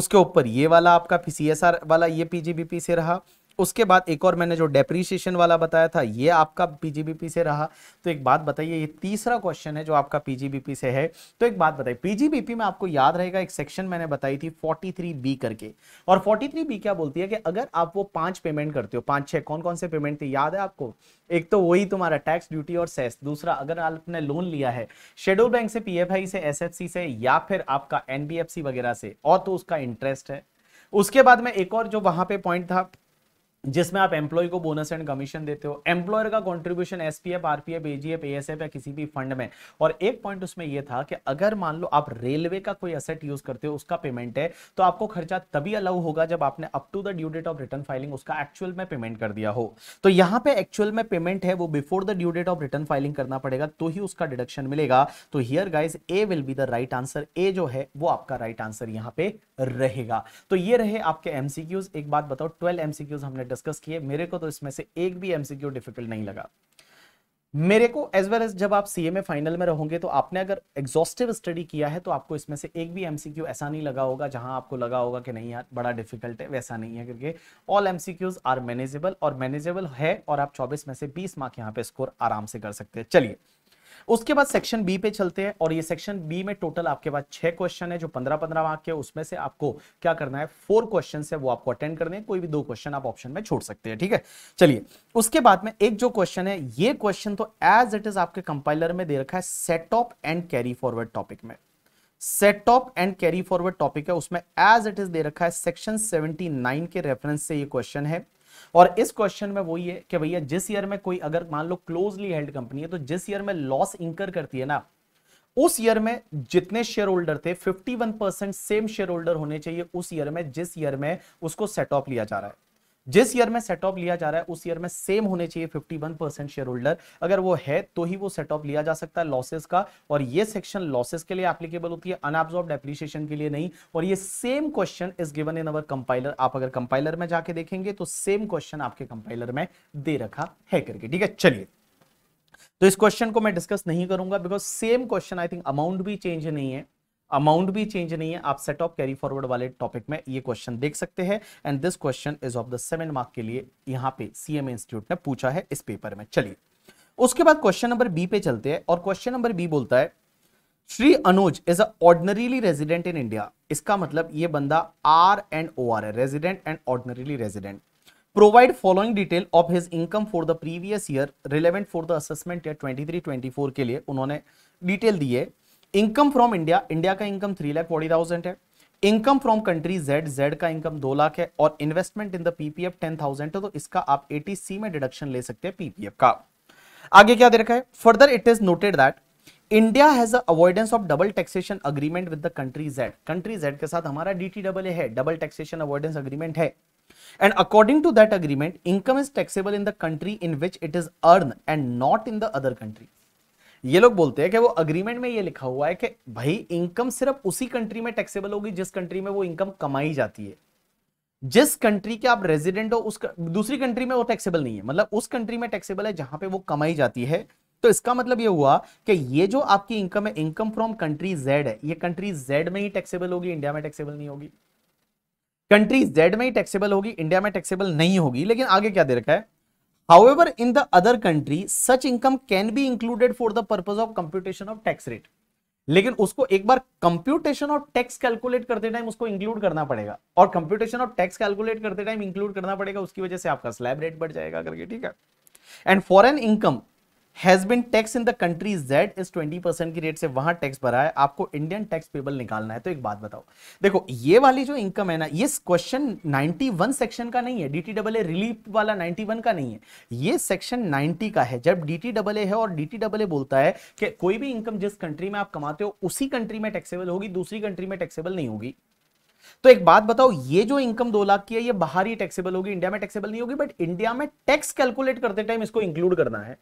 उसके ऊपर ये वाला आपका सीएसआर वाला ये पीजीबीपी से रहा उसके बाद एक और मैंने जो डेप्रीशिएशन वाला बताया था ये आपका पीजीबीपी से रहा तो एक बात बताइए ये तीसरा क्वेश्चन है जो आपका पीजीबीपी से है तो एक बात बताइए पीजीबीपी में आपको याद रहेगा एक सेक्शन मैंने बताई थी बी करके और बी क्या बोलती है कि अगर आप वो पांच पेमेंट करते हो पांच छह कौन कौन से पेमेंट थे याद है आपको एक तो वही तुम्हारा टैक्स ड्यूटी और सेस दूसरा अगर आपने लोन लिया है शेड्यूल बैंक से पीएफआई से एसएफसी से या फिर आपका एनबीएफसी वगैरह से और तो उसका इंटरेस्ट है उसके बाद में एक और जो वहां पे पॉइंट था जिसमें आप एम्प्लॉय को बोनस एंड कमीशन देते हो एम्प्लॉयर का contribution SPF RPF AGF ASF या किसी भी फंड में और एक पॉइंट उसमें यह था कि अगर मान लो आप रेलवे का कोई असेट यूज करते हो उसका पेमेंट है तो आपको खर्चा तभी अलाउ होगा जब आपने up to the due date of return filing उसका एक्चुअल में पेमेंट कर दिया हो तो यहाँ पे एक्चुअल में पेमेंट है वो before the due date of return filing करना पड़ेगा तो ही उसका डिडक्शन मिलेगा तो here guys A will be the right answer A जो है वो आपका राइट आंसर यहाँ पे रहेगा तो ये रहे आपके एमसीक्यूज एक बात बताओ ट्वेल्व एमसीक्यूज हमने डिस्कस किए मेरे को तो इसमें से एक भी एमसीक्यू डिफिकल्ट नहीं लगा मेरे को एज वेल एज जब आप सी सीएमए फाइनल में रहोगे तो आपने अगर एग्जॉस्टिव स्टडी किया है तो आपको इसमें से एक भी एमसीक्यू ऐसा नहीं लगा होगा जहां आपको लगा होगा कि नहीं यार बड़ा डिफिकल्ट है वैसा नहीं है क्योंकि ऑल एमसीक्यूज आर मैनेजेबल और मैनेजेबल है और आप 24 में से 20 मार्क यहां पे स्कोर आराम से कर सकते हैं चलिए उसके बाद सेक्शन बी पे चलते हैं और ये सेक्शन बी में टोटल आपके पास छह क्वेश्चन है जो पंद्रह पंद्रह मार्क के उसमें से आपको क्या करना है फोर क्वेश्चन है वो आपको अटेंड करने कोई भी दो क्वेश्चन आप ऑप्शन में छोड़ सकते हैं ठीक है चलिए उसके बाद में एक जो क्वेश्चन है ये क्वेश्चन तो एज इट इज आपके कंपाइलर में दे रखा है set off and carry forward topic में set off and carry forward topic है उसमें एज इट इज दे रखा है सेक्शन 79 के रेफरेंस से ये क्वेश्चन है और इस क्वेश्चन में वही है कि भैया जिस ईयर में कोई अगर मान लो क्लोजली हेल्ड कंपनी है तो जिस ईयर में लॉस इंकर करती है ना उस ईयर में जितने शेयर होल्डर थे 51 परसेंट सेम शेयर होल्डर होने चाहिए उस ईयर में जिस ईयर में उसको सेट ऑफ लिया जा रहा है जिस ईयर में सेट ऑफ लिया जा रहा है उस ईयर में सेम होने चाहिए 51 परसेंट शेयर होल्डर अगर वो है तो ही वो सेट ऑफ लिया जा सकता है लॉसेस का और ये सेक्शन लॉसेस के लिए एप्लीकेबल होती है अनऑब्जॉर्ब एप्लीकेशन के लिए नहीं और ये same question is given in our compiler आप अगर कंपाइलर में जाके देखेंगे तो सेम क्वेश्चन आपके कंपाइलर में दे रखा है करके ठीक है चलिए तो इस क्वेश्चन को मैं डिस्कस नहीं करूंगा because same question I think amount भी चेंज नहीं है अमाउंट भी चेंज नहीं है आप सेट ऑफ कैरी फॉरवर्ड वाले टॉपिक में ये क्वेश्चन देख सकते हैं and this question is of the seven mark के लिए यहाँ पे सीएम इंस्टीट्यूट ने पूछा है इस पेपर में चलिए उसके बाद क्वेश्चन नंबर बी पे चलते हैं और क्वेश्चन नंबर बी बोलता है Shri Anuj is ordinarily resident in India इसका मतलब ये बंदा आर एंड ओ आर है resident and ordinarily resident provide following detail of his income for the previous year relevant for the assessment year 23 24 के लिए उन्होंने डिटेल दी है इनकम फ्रॉम इंडिया इंडिया का income three lakh forty thousand है income from country Z Z का इनकम दो लाख है और investment in the PPF ten thousand है तो इसका आप एटीसी में डिडक्शन ले सकते हैं पीपीएफ का आगे क्या दे रखा है further it is noted that India has avoidance of double taxation agreement with the country Z country Z के साथ हमारा डीटीडब्ल्यू है डबल टैक्सेशन अवॉइडेंस अग्रीमेंट है and according to that agreement income is taxable in the country in which it is earn and not in the other country ये लोग बोलते हैं कि वो अग्रीमेंट में ये लिखा हुआ है कि भाई इनकम सिर्फ उसी कंट्री में टैक्सेबल होगी जिस कंट्री में वो इनकम कमाई जाती है जिस कंट्री के आप रेजिडेंट हो उस दूसरी कंट्री में वो टैक्सेबल नहीं है मतलब उस कंट्री में टैक्सेबल है जहां पे वो कमाई जाती है तो इसका मतलब ये हुआ कि ये जो आपकी इनकम है इनकम फ्रॉम कंट्री जेड है ये कंट्री जेड में ही टैक्सेबल होगी इंडिया में टैक्सेबल नहीं होगी कंट्री जेड में ही टैक्सेबल होगी इंडिया में टैक्सेबल नहीं होगी लेकिन आगे क्या दे रखा है However, in the other country, such income can be included for the purpose of computation of tax rate. लेकिन उसको एक बार कंप्यूटेशन ऑफ टैक्स कैलकुलेट करते टाइम उसको इंक्लूड करना पड़ेगा और कंप्यूटेशन ऑफ टैक्स कैलकुलेट करते टाइम इंक्लूड करना पड़ेगा उसकी वजह से आपका स्लैब रेट बढ़ जाएगा करके ठीक है and foreign income has been tax in the country Z इस ट्वेंटी परसेंट की रेट से वहां टैक्स भरा है आपको इंडियन टैक्स पेबल निकालना है तो एक बात बताओ देखो ये वाली जो इनकम है ना ये क्वेश्चन नाइनटी वन सेक्शन का नहीं है D T double A relief वाला नाइनटी वन का नहीं है ये सेक्शन नाइनटी का है जब डी टी डबल ए है और डी टी डबल ए बोलता है कि कोई भी इनकम जिस कंट्री में आप कमाते हो उसी कंट्री में टैक्सेबल होगी दूसरी कंट्री में टैक्सेबल नहीं होगी तो एक बात बताओ ये जो इनकम दो लाख की है ये बाहर ही टैक्सेबल होगी इंडिया में टैक्सेबल नहीं होगी बट इंडिया में टैक्स कैलकुलेट करते टाइम इसको इंक्लूड करना है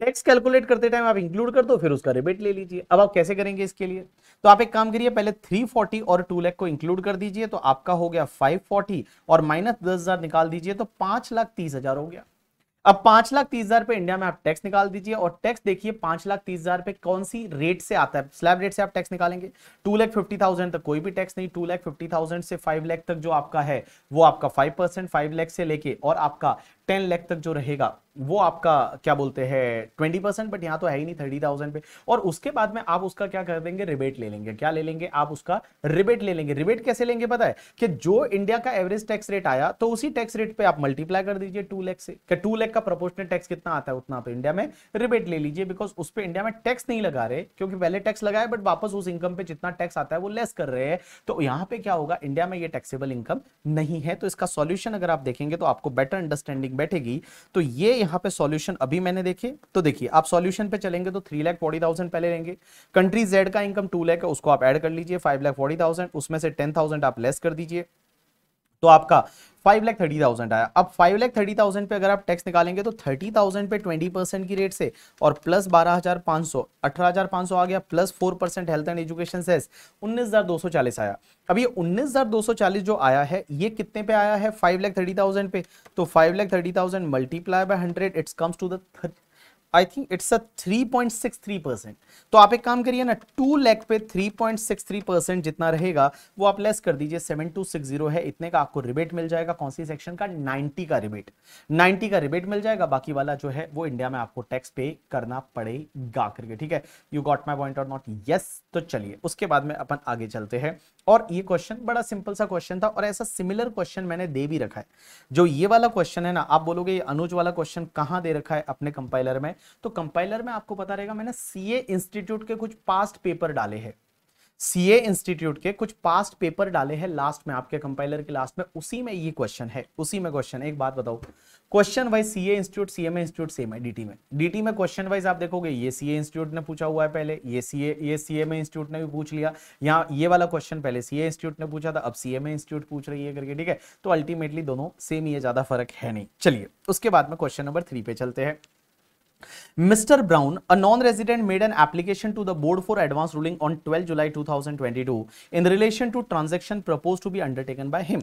टैक्स कैलकुलेट करते टाइम आप इंक्लूड कर दो फिर उसका रिबेट ले लीजिए अब आप कैसे करेंगे इसके लिए तो आप एक काम करिए पहले 340 और 2 लाख को इंक्लूड कर दीजिए तो आपका हो गया 540 और माइनस दस हजार निकाल दीजिए तो पांच लाख तीस हजार हो गया अब पांच लाख तीस हजार पे इंडिया में आप टैक्स निकाल दीजिए और टैक्स देखिए पांच लाख तीस हजार पे कौन सी रेट से आता है स्लैब रेट से आप टैक्स निकालेंगे टू लाख फिफ्टी थाउजेंड तक कोई भी टैक्स नहीं टू लाख फिफ्टी थाउजेंड से फाइव लाख तक जो आपका है वो आपका फाइव परसेंट फाइव लैख से लेके और आपका टेन लैख तक जो रहेगा वो आपका क्या बोलते हैं ट्वेंटी परसेंट बट यहाँ तो है ही नहीं थर्टी थाउजेंड पे और उसके बाद में आप उसका क्या कर देंगे रिबेट ले लेंगे क्या ले लेंगे आप उसका रिबेट ले लेंगे रिबेट कैसे लेंगे पता है कि जो इंडिया का एवरेज टैक्स रेट आया तो उसी टैक्स रेट पे आप मल्टीप्लाई कर दीजिए टू लैख से क्या टू लैख का प्रपोर्शनल टैक्स कितना आता है उतना आप तो इंडिया में रिबेट ले लीजिए बिकॉज उस पर इंडिया में टैक्स नहीं लगा रहे क्योंकि पहले टैक्स लगाए बट वापस उस इनकम पे जितना टैक्स आता है वो लेस कर रहे हैं तो यहाँ पे क्या होगा इंडिया में ये टैक्सेबल इनकम नहीं है तो इसका सोल्यूशन अगर आप देखेंगे तो आपको बेटर अंडरस्टैंडिंग बैठेगी तो ये यहाँ पे सॉल्यूशन अभी मैंने देखे तो देखिए आप सॉल्यूशन पे चलेंगे तो थ्री लैख फोर्टी थाउजेंड पहले रहेंगे कंट्री जेड का इनकम टू लैख है उसको आप ऐड कर लीजिए फाइव लैख फोर्टी थाउजेंड उसमें से टेन थाउजेंड आप लेस कर दीजिए तो आपका फाइव लैख थर्टी थाउजेंड आया अब फाइव लैख थर्टी थाउजेंड पे अगर आप टैक्स निकालेंगे तो थर्टी थाउजेंड पे ट्वेंटी परसेंट की रेट से और प्लस बारह हजार पांच सौ अठारह हजार पांच सौ आ गया plus four percent health and education cess उन्नीस हजार दो सौ चालीस आया अब ये उन्नीस हजार दो सौ चालीस जो आया है ये कितने पे आया है फाइव लैख थर्टी थाउजेंड पे तो five lakh thirty thousand multiply by hundred it's comes to the I think it's a 3.63 percent तो आप एक काम करिए ना टू लैख पे 3.63 परसेंट जितना रहेगा वो आप लेस कर दीजिए 7260 है इतने का आपको रिबेट मिल जाएगा कौन सी सेक्शन का 90 का रिबेट 90 का रिबेट मिल जाएगा बाकी वाला जो है वो इंडिया में आपको टैक्स पे करना पड़ेगा करके ठीक है यू गॉट माई पॉइंट और नॉट यस तो चलिए उसके बाद में अपन आगे चलते हैं और ये क्वेश्चन बड़ा सिंपल सा क्वेश्चन था और ऐसा सिमिलर क्वेश्चन मैंने दे भी रखा है जो ये वाला क्वेश्चन है ना आप बोलोगे ये अनुज वाला क्वेश्चन कहाँ दे रखा है अपने कंपाइलर में तो कंपाइलर में आपको पता रहेगा मैंने सीए इंस्टीट्यूट के कुछ पास्ट पेपर डाले हैं सीए इंस्टीट्यूट के कुछ पास्ट पेपर डाले हैं लास्ट में आपके कंपाइलर के लास्ट में उसी में ये क्वेश्चन है उसी में क्वेश्चन एक बात बताओ question wise C institute CMA institute same है डीटी में डीटी में क्वेश्चन वाइज आप देखोगे ये सीए इंस्टीट्यूट ने पूछा हुआ है पहले ये सीए ये सीएमए इंस्टीट्यूट ने भी पूछ लिया यहाँ ये वाला क्वेश्चन पहले ए इंस्टीट्यूट ने पूछा था अब सीएमए इंस्टीट्यूट पूछ रही है करके ठीक है तो अल्टीमेटली दोनों सेम ये ज्यादा फर्क है नहीं चलिए उसके बाद में क्वेश्चन नंबर थ्री पे चलते हैं Mr. Brown, a non-resident made an application to the board for advance ruling on 12 July 2022 in relation to transaction proposed to be undertaken by him.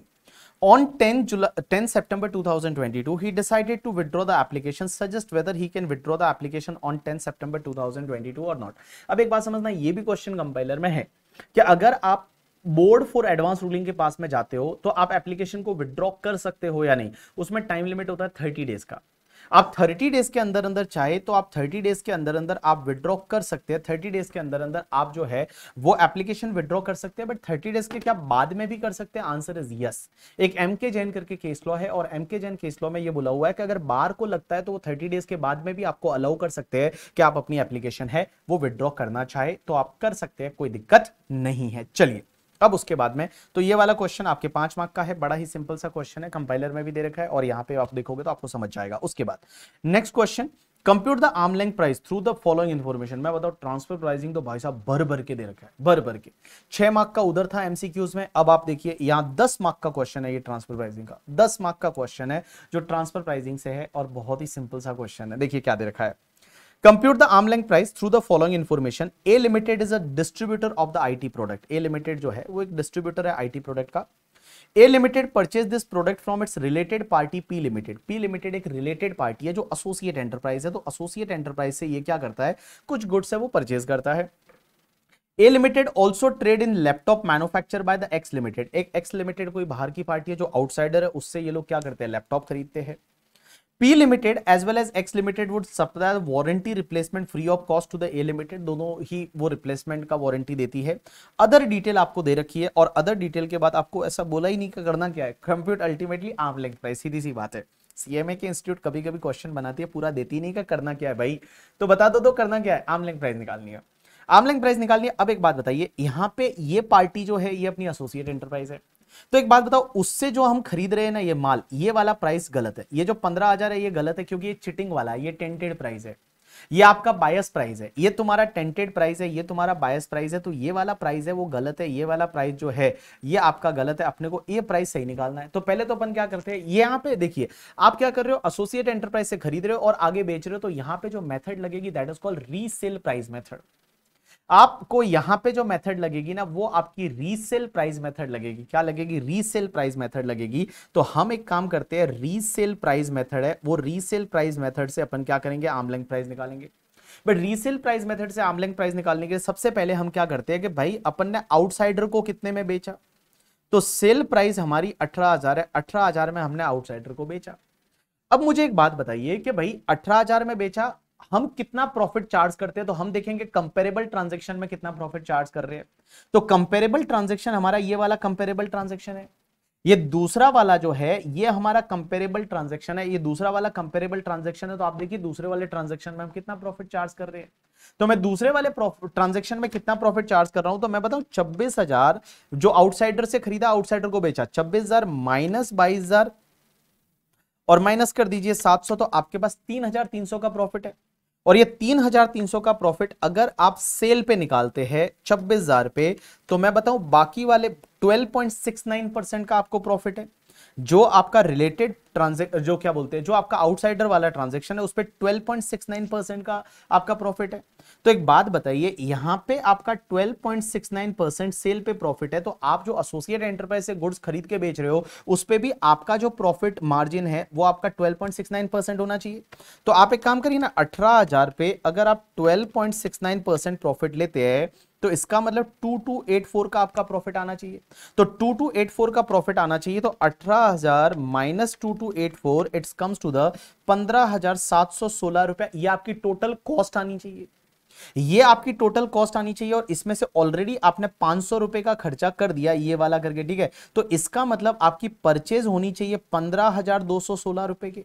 On 10, July, 10 September 2022, he decided to withdraw the application. Suggest whether he can withdraw the application on 10 September 2022 or not. अब एक बात समझना ये भी question compiler में है कि अगर आप बोर्ड फॉर एडवांस रूलिंग के पास में जाते हो तो आप एप्लीकेशन को विड्रॉ कर सकते हो या नहीं उसमें टाइम लिमिट होता है थर्टी डेज का आप 30 डेज के अंदर अंदर चाहे तो आप 30 डेज के अंदर अंदर आप विड्रॉ कर सकते हैं 30 डेज के अंदर अंदर आप जो है वो एप्लीकेशन विड्रॉ कर सकते हैं बट 30 डेज के क्या बाद में भी कर सकते हैं आंसर इज यस एक एम के जैन करके केस लॉ है और M K Jain case law में ये बोला हुआ है कि अगर बार को लगता है तो वो थर्टी डेज के बाद में भी आपको अलाउ कर सकते हैं कि आप अपनी एप्लीकेशन है वो विड्रॉ करना चाहे तो आप कर सकते हैं कोई दिक्कत नहीं है चलिए अब उसके बाद में तो ये वाला क्वेश्चन आपके पांच मार्क का है बड़ा ही सिंपल सा क्वेश्चन है कंपाइलर में भी दे रखा है और यहाँ पे आप देखोगे तो आपको समझ जाएगा उसके बाद next question compute the arm's length price through the following information मैं बताऊँ ट्रांसफर प्राइसिंग तो भाई साहब भर भर के दे रखा है भर भर के छह मार्क का उधर था एमसीक्यूज में अब आप देखिए यहाँ दस मार्क का क्वेश्चन है ये ट्रांसफर प्राइसिंग का दस मार्क का क्वेश्चन है जो ट्रांसफर प्राइसिंग से है और बहुत ही सिंपल सा क्वेश्चन है देखिए क्या दे रखा है Compute the arm length price through the following information. A Limited is a distributor of the IT product. A Limited जो है वो एक distributor है IT product का. A limited purchase this product from its related party P limited P limited एक रिलेटेड पार्टी है जो एसोसिएट एंटरप्राइज है तो एसोसिएट एंटरप्राइज से ये क्या करता है कुछ गुड्स है वो परचेज करता है A limited also trade in laptop manufacture by the X limited एक एक्स लिमिटेड कोई बाहर की पार्टी है जो आउटसाइडर है उससे ये लोग क्या करते हैं लैपटॉप खरीदते हैं P limited as well as X limited would supply warranty replacement free of cost to the A limited दोनों ही वो replacement का warranty देती है other detail आपको दे रखी है और other detail के बाद आपको ऐसा बोला ही नहीं कि करना क्या है compute ultimately arm length price सीधी सी बात है सीएमए के इंस्टीट्यूट कभी कभी क्वेश्चन बनाती है पूरा देती नहीं का करना क्या है भाई तो बता दो तो करना क्या है आर्म लेंथ प्राइस निकालनी है आर्म लेंथ प्राइस निकालनी है अब एक बात बताइए यहाँ पे ये पार्टी जो है ये अपनी एसोसिएट एंटरप्राइज है तो एक बात बताओ उससे जो हम खरीद रहे हैं ना ये माल ये वाला प्राइस गलत है ये जो पंद्रह हजार है ये गलत है क्योंकि ये चिटिंग वाला है ये टेंटेड प्राइस है ये आपका बायस प्राइस है ये तुम्हारा टेंटेड प्राइस है ये तुम्हारा बायस प्राइस है तो ये वाला प्राइस है वो गलत है ये वाला प्राइस जो है ये आपका गलत है अपने को ये प्राइस सही निकालना है तो पहले तो अपन क्या करते हैं ये यहाँ पे देखिए आप क्या कर रहे हो एसोसिएट एंटरप्राइज से खरीद रहे हो और आगे बेच रहे हो तो यहां पर जो मेथड लगेगी that is called resale price method आपको यहां पे जो मेथड लगेगी ना वो आपकी रीसेल प्राइस मेथड लगेगी क्या लगेगी रीसेल प्राइस मेथड लगेगी तो हम एक काम करते हैं रीसेल प्राइस मेथड है वो रीसेल प्राइस मेथड से अपन क्या करेंगे आमलंग प्राइस निकालेंगे बट रीसेल प्राइस मेथड से आमलंग प्राइस निकालने के लिए सबसे पहले हम क्या करते हैं कि भाई अपन ने आउटसाइडर को कितने में बेचा तो सेल प्राइस हमारी अठारह हजार है अठारह हजार में हमने आउटसाइडर को बेचा अब मुझे एक बात बताइए कि भाई अठारह हजार में बेचा हम कितना प्रॉफिट चार्ज करते हैं तो हम देखेंगे कंपेरेबल ट्रांजेक्शन में कितना प्रॉफिट चार्ज कर रहे हैं तो कंपेरेबल ट्रांजेक्शन हमारा ये वाला कंपेरेबल ट्रांजेक्शन है ये दूसरा वाला जो है ये हमारा कंपेरेबल ट्रांजेक्शन है ये दूसरा वाला कंपेरेबल ट्रांजेक्शन है तो आप देखिए दूसरे वाले ट्रांजेक्शन में हम कितना प्रॉफिट चार्ज कर रहे हैं तो मैं दूसरे वाले ट्रांजेक्शन में कितना प्रॉफिट चार्ज कर रहा हूं तो मैं बताऊं छब्बीस हजार जो आउटसाइडर से खरीदा आउटसाइडर को बेचा छब्बीस हजार माइनस बाईस हजार और माइनस कर दीजिए 700 तो आपके पास 3,300 का प्रॉफिट है और ये 3,300 का प्रॉफिट अगर आप सेल पे निकालते हैं छब्बीस हजार पे तो मैं बताऊं बाकी वाले 12.69 परसेंट का आपको प्रॉफिट है जो आपका रिलेटेड ट्रांजेक्ट जो क्या बोलते हैं जो आपका आउटसाइडर वाला ट्रांजेक्शन है उस पर twelve point six nine percent का आपका प्रॉफिट है तो एक बात बताइए यहाँ पे आपका twelve point six nine percent sale पे प्रॉफिट है तो आप जो एसोसिएट एंटरप्राइज से गुड्स खरीद के बेच रहे हो उस पर भी आपका जो प्रॉफिट मार्जिन है वो आपका twelve point six nine percent होना चाहिए तो आप एक काम करिए ना अठारह हजार पे अगर आप twelve point six nine percent profit लेते हैं तो इसका मतलब 2284 का आपका प्रॉफिट आना चाहिए तो 2284 का प्रॉफिट आना चाहिए तो 18000 minus two 1284 it's comes to the पंद्रह हजार सात सौ सोलह रुपया ये आपकी टोटल कॉस्ट आनी चाहिए ये आपकी टोटल कॉस्ट आनी चाहिए और इसमें से ऑलरेडी आपने पांच सौ रुपए का खर्चा कर दिया ये वाला करके ठीक है तो इसका मतलब आपकी परचेज होनी चाहिए पंद्रह हजार दो सौ सोलह रुपए की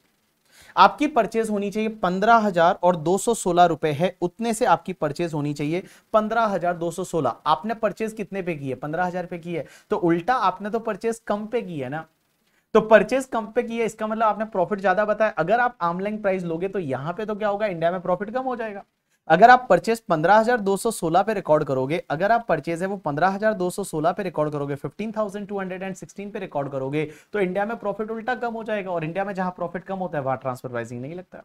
आपकी परचेज होनी चाहिए पंद्रह हजार और दो सौ सोलह रुपए है उतने से आपकी परचेज होनी चाहिए पंद्रह हजार दो सौ सोलह आपने परचेज कितने पे की है पंद्रह हजार पे की है तो उल्टा आपने तो परचेज कम पे की है ना तो परचेज कम पे किया इसका मतलब आपने प्रॉफिट ज्यादा बताया अगर आप आमलैंग प्राइस लोगे तो यहाँ पे तो क्या होगा इंडिया में प्रॉफिट कम हो जाएगा अगर आप परचेज 15,216 पे रिकॉर्ड करोगे अगर आप परचेज है वो 15,216 पे रिकॉर्ड करोगे 15,216 पे रिकॉर्ड करोगे तो इंडिया में प्रॉफिट उल्टा कम हो जाएगा और इंडिया में जहां प्रॉफिट कम होता है वहां ट्रांसफर प्राइसिंग नहीं लगता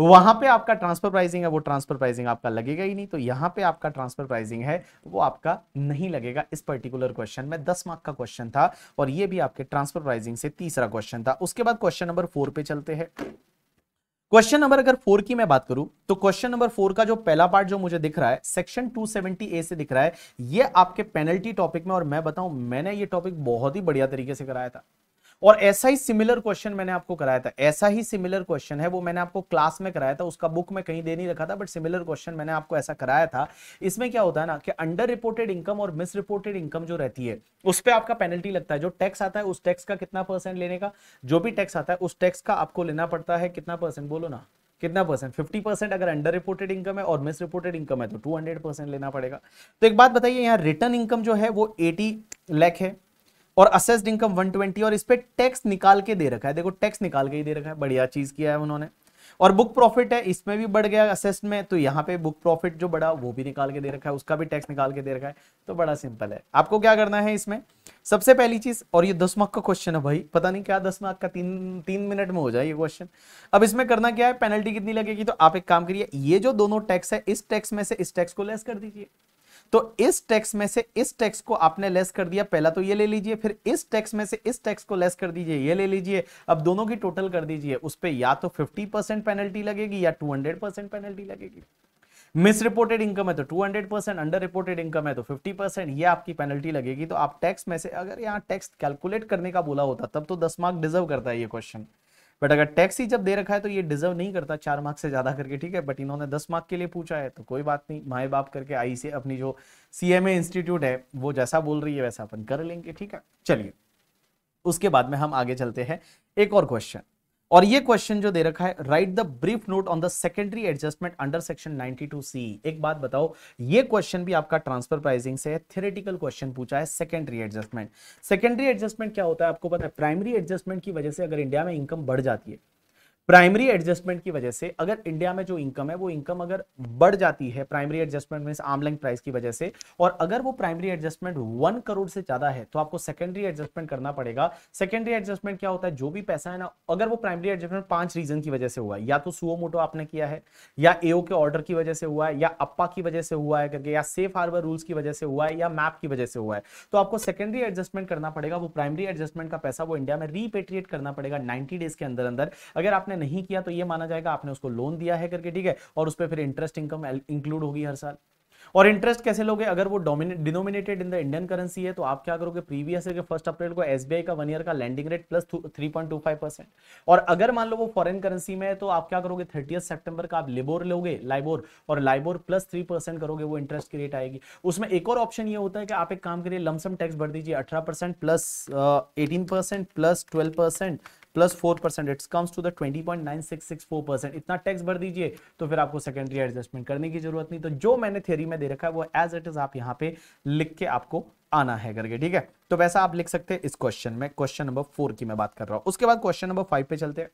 वहां पे आपका ट्रांसफर प्राइसिंग है वो ट्रांसफर प्राइसिंग आपका लगेगा ही नहीं तो यहाँ पे आपका ट्रांसफर प्राइसिंग है वो आपका नहीं लगेगा इस पर्टिकुलर क्वेश्चन में दस मार्क का क्वेश्चन था और ये भी आपके ट्रांसफर प्राइसिंग से तीसरा क्वेश्चन था उसके बाद क्वेश्चन नंबर फोर पे चलते हैं क्वेश्चन नंबर अगर फोर की मैं बात करूं तो क्वेश्चन नंबर फोर का जो पहला पार्ट जो मुझे दिख रहा है सेक्शन 270 ए से दिख रहा है ये आपके पेनल्टी टॉपिक में और मैं बताऊं मैंने ये टॉपिक बहुत ही बढ़िया तरीके से कराया था और ऐसा ही सिमिलर क्वेश्चन मैंने आपको कराया था ऐसा ही सिमिलर क्वेश्चन है वो मैंने आपको क्लास में कराया था उसका बुक में कहीं दे नहीं रखा था बट सिमिलर क्वेश्चन मैंने आपको ऐसा कराया था इसमें क्या होता है ना कि अंडर रिपोर्टेड इनकम और मिस रिपोर्टेड इनकम जो रहती है उस पर आपका पेनल्टी लगता है जो टैक्स आता है उस टैक्स का कितना परसेंट लेने का जो भी टैक्स आता है उस टैक्स का आपको लेना पड़ता है कितना परसेंट बोलो ना कितना परसेंट फिफ्टी परसेंट अगर अंडर रिपोर्टेड इनकम है और मिस रिपोर्टेड इनकम है तो टू हंड्रेड परसेंट लेना पड़ेगा तो एक बात बताइए यहाँ रिटर्न इनकम जो है वो एटी लैख है और असेस्ड इनकम 120 और इस पर टैक्स निकाल के दे रखा है देखो टैक्स निकाल के ही दे रखा है बढ़िया चीज किया है उन्होंने और बुक प्रॉफिट है इसमें भी बढ़ गया असेस्ड में तो यहाँ पे बुक प्रॉफिट जो बड़ा वो भी निकाल के दे रखा है उसका भी टैक्स निकाल के दे रखा है तो बड़ा सिंपल है आपको क्या करना है इसमें सबसे पहली चीज और ये दस मार्क का क्वेश्चन है भाई पता नहीं क्या दस मार्क का तीन तीन मिनट में हो जाए ये क्वेश्चन अब इसमें करना क्या है पेनल्टी कितनी लगेगी तो आप एक काम करिए ये जो दोनों टैक्स है इस टैक्स में से इस टैक्स को लेस कर दीजिए तो इस टैक्स में से इस टैक्स को आपने लेस कर दिया पहला तो ये ले लीजिए फिर इस टैक्स में से इस टैक्स को लेस कर दीजिए ये ले लीजिए अब दोनों की टोटल कर दीजिए उस पर या तो 50 परसेंट पेनल्टी लगेगी या 200 परसेंट पेनल्टी लगेगी मिस रिपोर्टेड इनकम है तो 200 परसेंट अंडर रिपोर्टेड इनकम है तो 50 परसेंट यह आपकी पेनल्टी लगेगी तो आप टैक्स में से अगर यहाँ टैक्स कैलकुलेट करने का बोला होता तब तो दस मार्क डिजर्व करता है ये क्वेश्चन बट अगर टैक्स ही जब दे रखा है तो ये डिजर्व नहीं करता चार मार्क्स से ज़्यादा करके ठीक है बट इन्होंने दस मार्क के लिए पूछा है तो कोई बात नहीं माए बाप करके आई से अपनी जो सी इंस्टीट्यूट है वो जैसा बोल रही है वैसा अपन कर लेंगे ठीक है चलिए उसके बाद में हम आगे चलते हैं एक और क्वेश्चन और ये क्वेश्चन जो दे रखा है right the brief note on the secondary adjustment under section ninety two C एक बात बताओ ये क्वेश्चन भी आपका ट्रांसफर प्राइसिंग से है थ्योरेटिकल क्वेश्चन पूछा है सेकेंडरी एडजस्टमेंट सेकेंडरी एडजस्टमेंट क्या होता है आपको पता है प्राइमरी एडजस्टमेंट की वजह से अगर इंडिया में इनकम बढ़ जाती है प्राइमरी एडजस्टमेंट की वजह से अगर इंडिया में जो इनकम है वो इनकम अगर बढ़ जाती है primary adjustment mean arm's length price की वजह से और अगर वो प्राइमरी एडजस्टमेंट वन करोड़ से ज्यादा है तो आपको सेकेंडरी एडजस्टमेंट करना पड़ेगा सेकेंडरी एडजस्टमेंट क्या होता है जो भी पैसा है ना अगर वो प्राइमरी एडजस्टमेंट पांच रीजन की वजह से हुआ है या तो सुओ मोटो आपने किया है या एओ के ऑर्डर की वजह से हुआ है या अप्पा की वजह से हुआ है करके या सेफ हार्बर रूल्स की वजह से हुआ है या मैप की वजह से हुआ है तो आपको सेकेंडरी एडजस्टमेंट करना पड़ेगा वो प्राइमरी एडजस्टमेंट का पैसा वो इंडिया में रिपेट्रिएट करना पड़ेगा नाइनटी डेज के अंदर अंदर अगर आपने नहीं किया तो ये माना जाएगा आपने उसको लोन दिया है करके ठीक है और उस पर फिर इंटरेस्ट इनकम इंक्लूड होगी हर साल और इंटरेस्ट कैसे लोगे अगर वो denominated in the Indian currency है तो आप क्या करोगे प्रीवियस ईयर के फर्स्ट अप्रैल को एसबीआई का वन ईयर का lending rate plus three point two five percent और अगर मान लो वो फॉरेन करेंसी में है तो आप क्या करोगे थर्टी सेप्टेम्बर का आप लेबोर लोगे लाइबोर और लाइबोर प्लस थ्री करोगे वो इंटरेस्ट की रेट आएगी उसमें एक और ऑप्शन ये होता है कि आप एक काम करिए लमसम टैक्स भर दीजिए अठारह plus eighteen plus twelve plus four percent it's comes to the twenty point nine six six four percent इतना टैक्स भर दीजिए तो फिर आपको सेकेंडरी एडजस्टमेंट करने की जरूरत नहीं तो जो मैंने थ्योरी में दे रखा है वो एज इट इज आप यहाँ पे लिख के आपको आना है करके ठीक है तो वैसा आप लिख सकते हैं इस क्वेश्चन में क्वेश्चन नंबर फोर की मैं बात कर रहा हूँ उसके बाद क्वेश्चन नंबर फाइव पे चलते हैं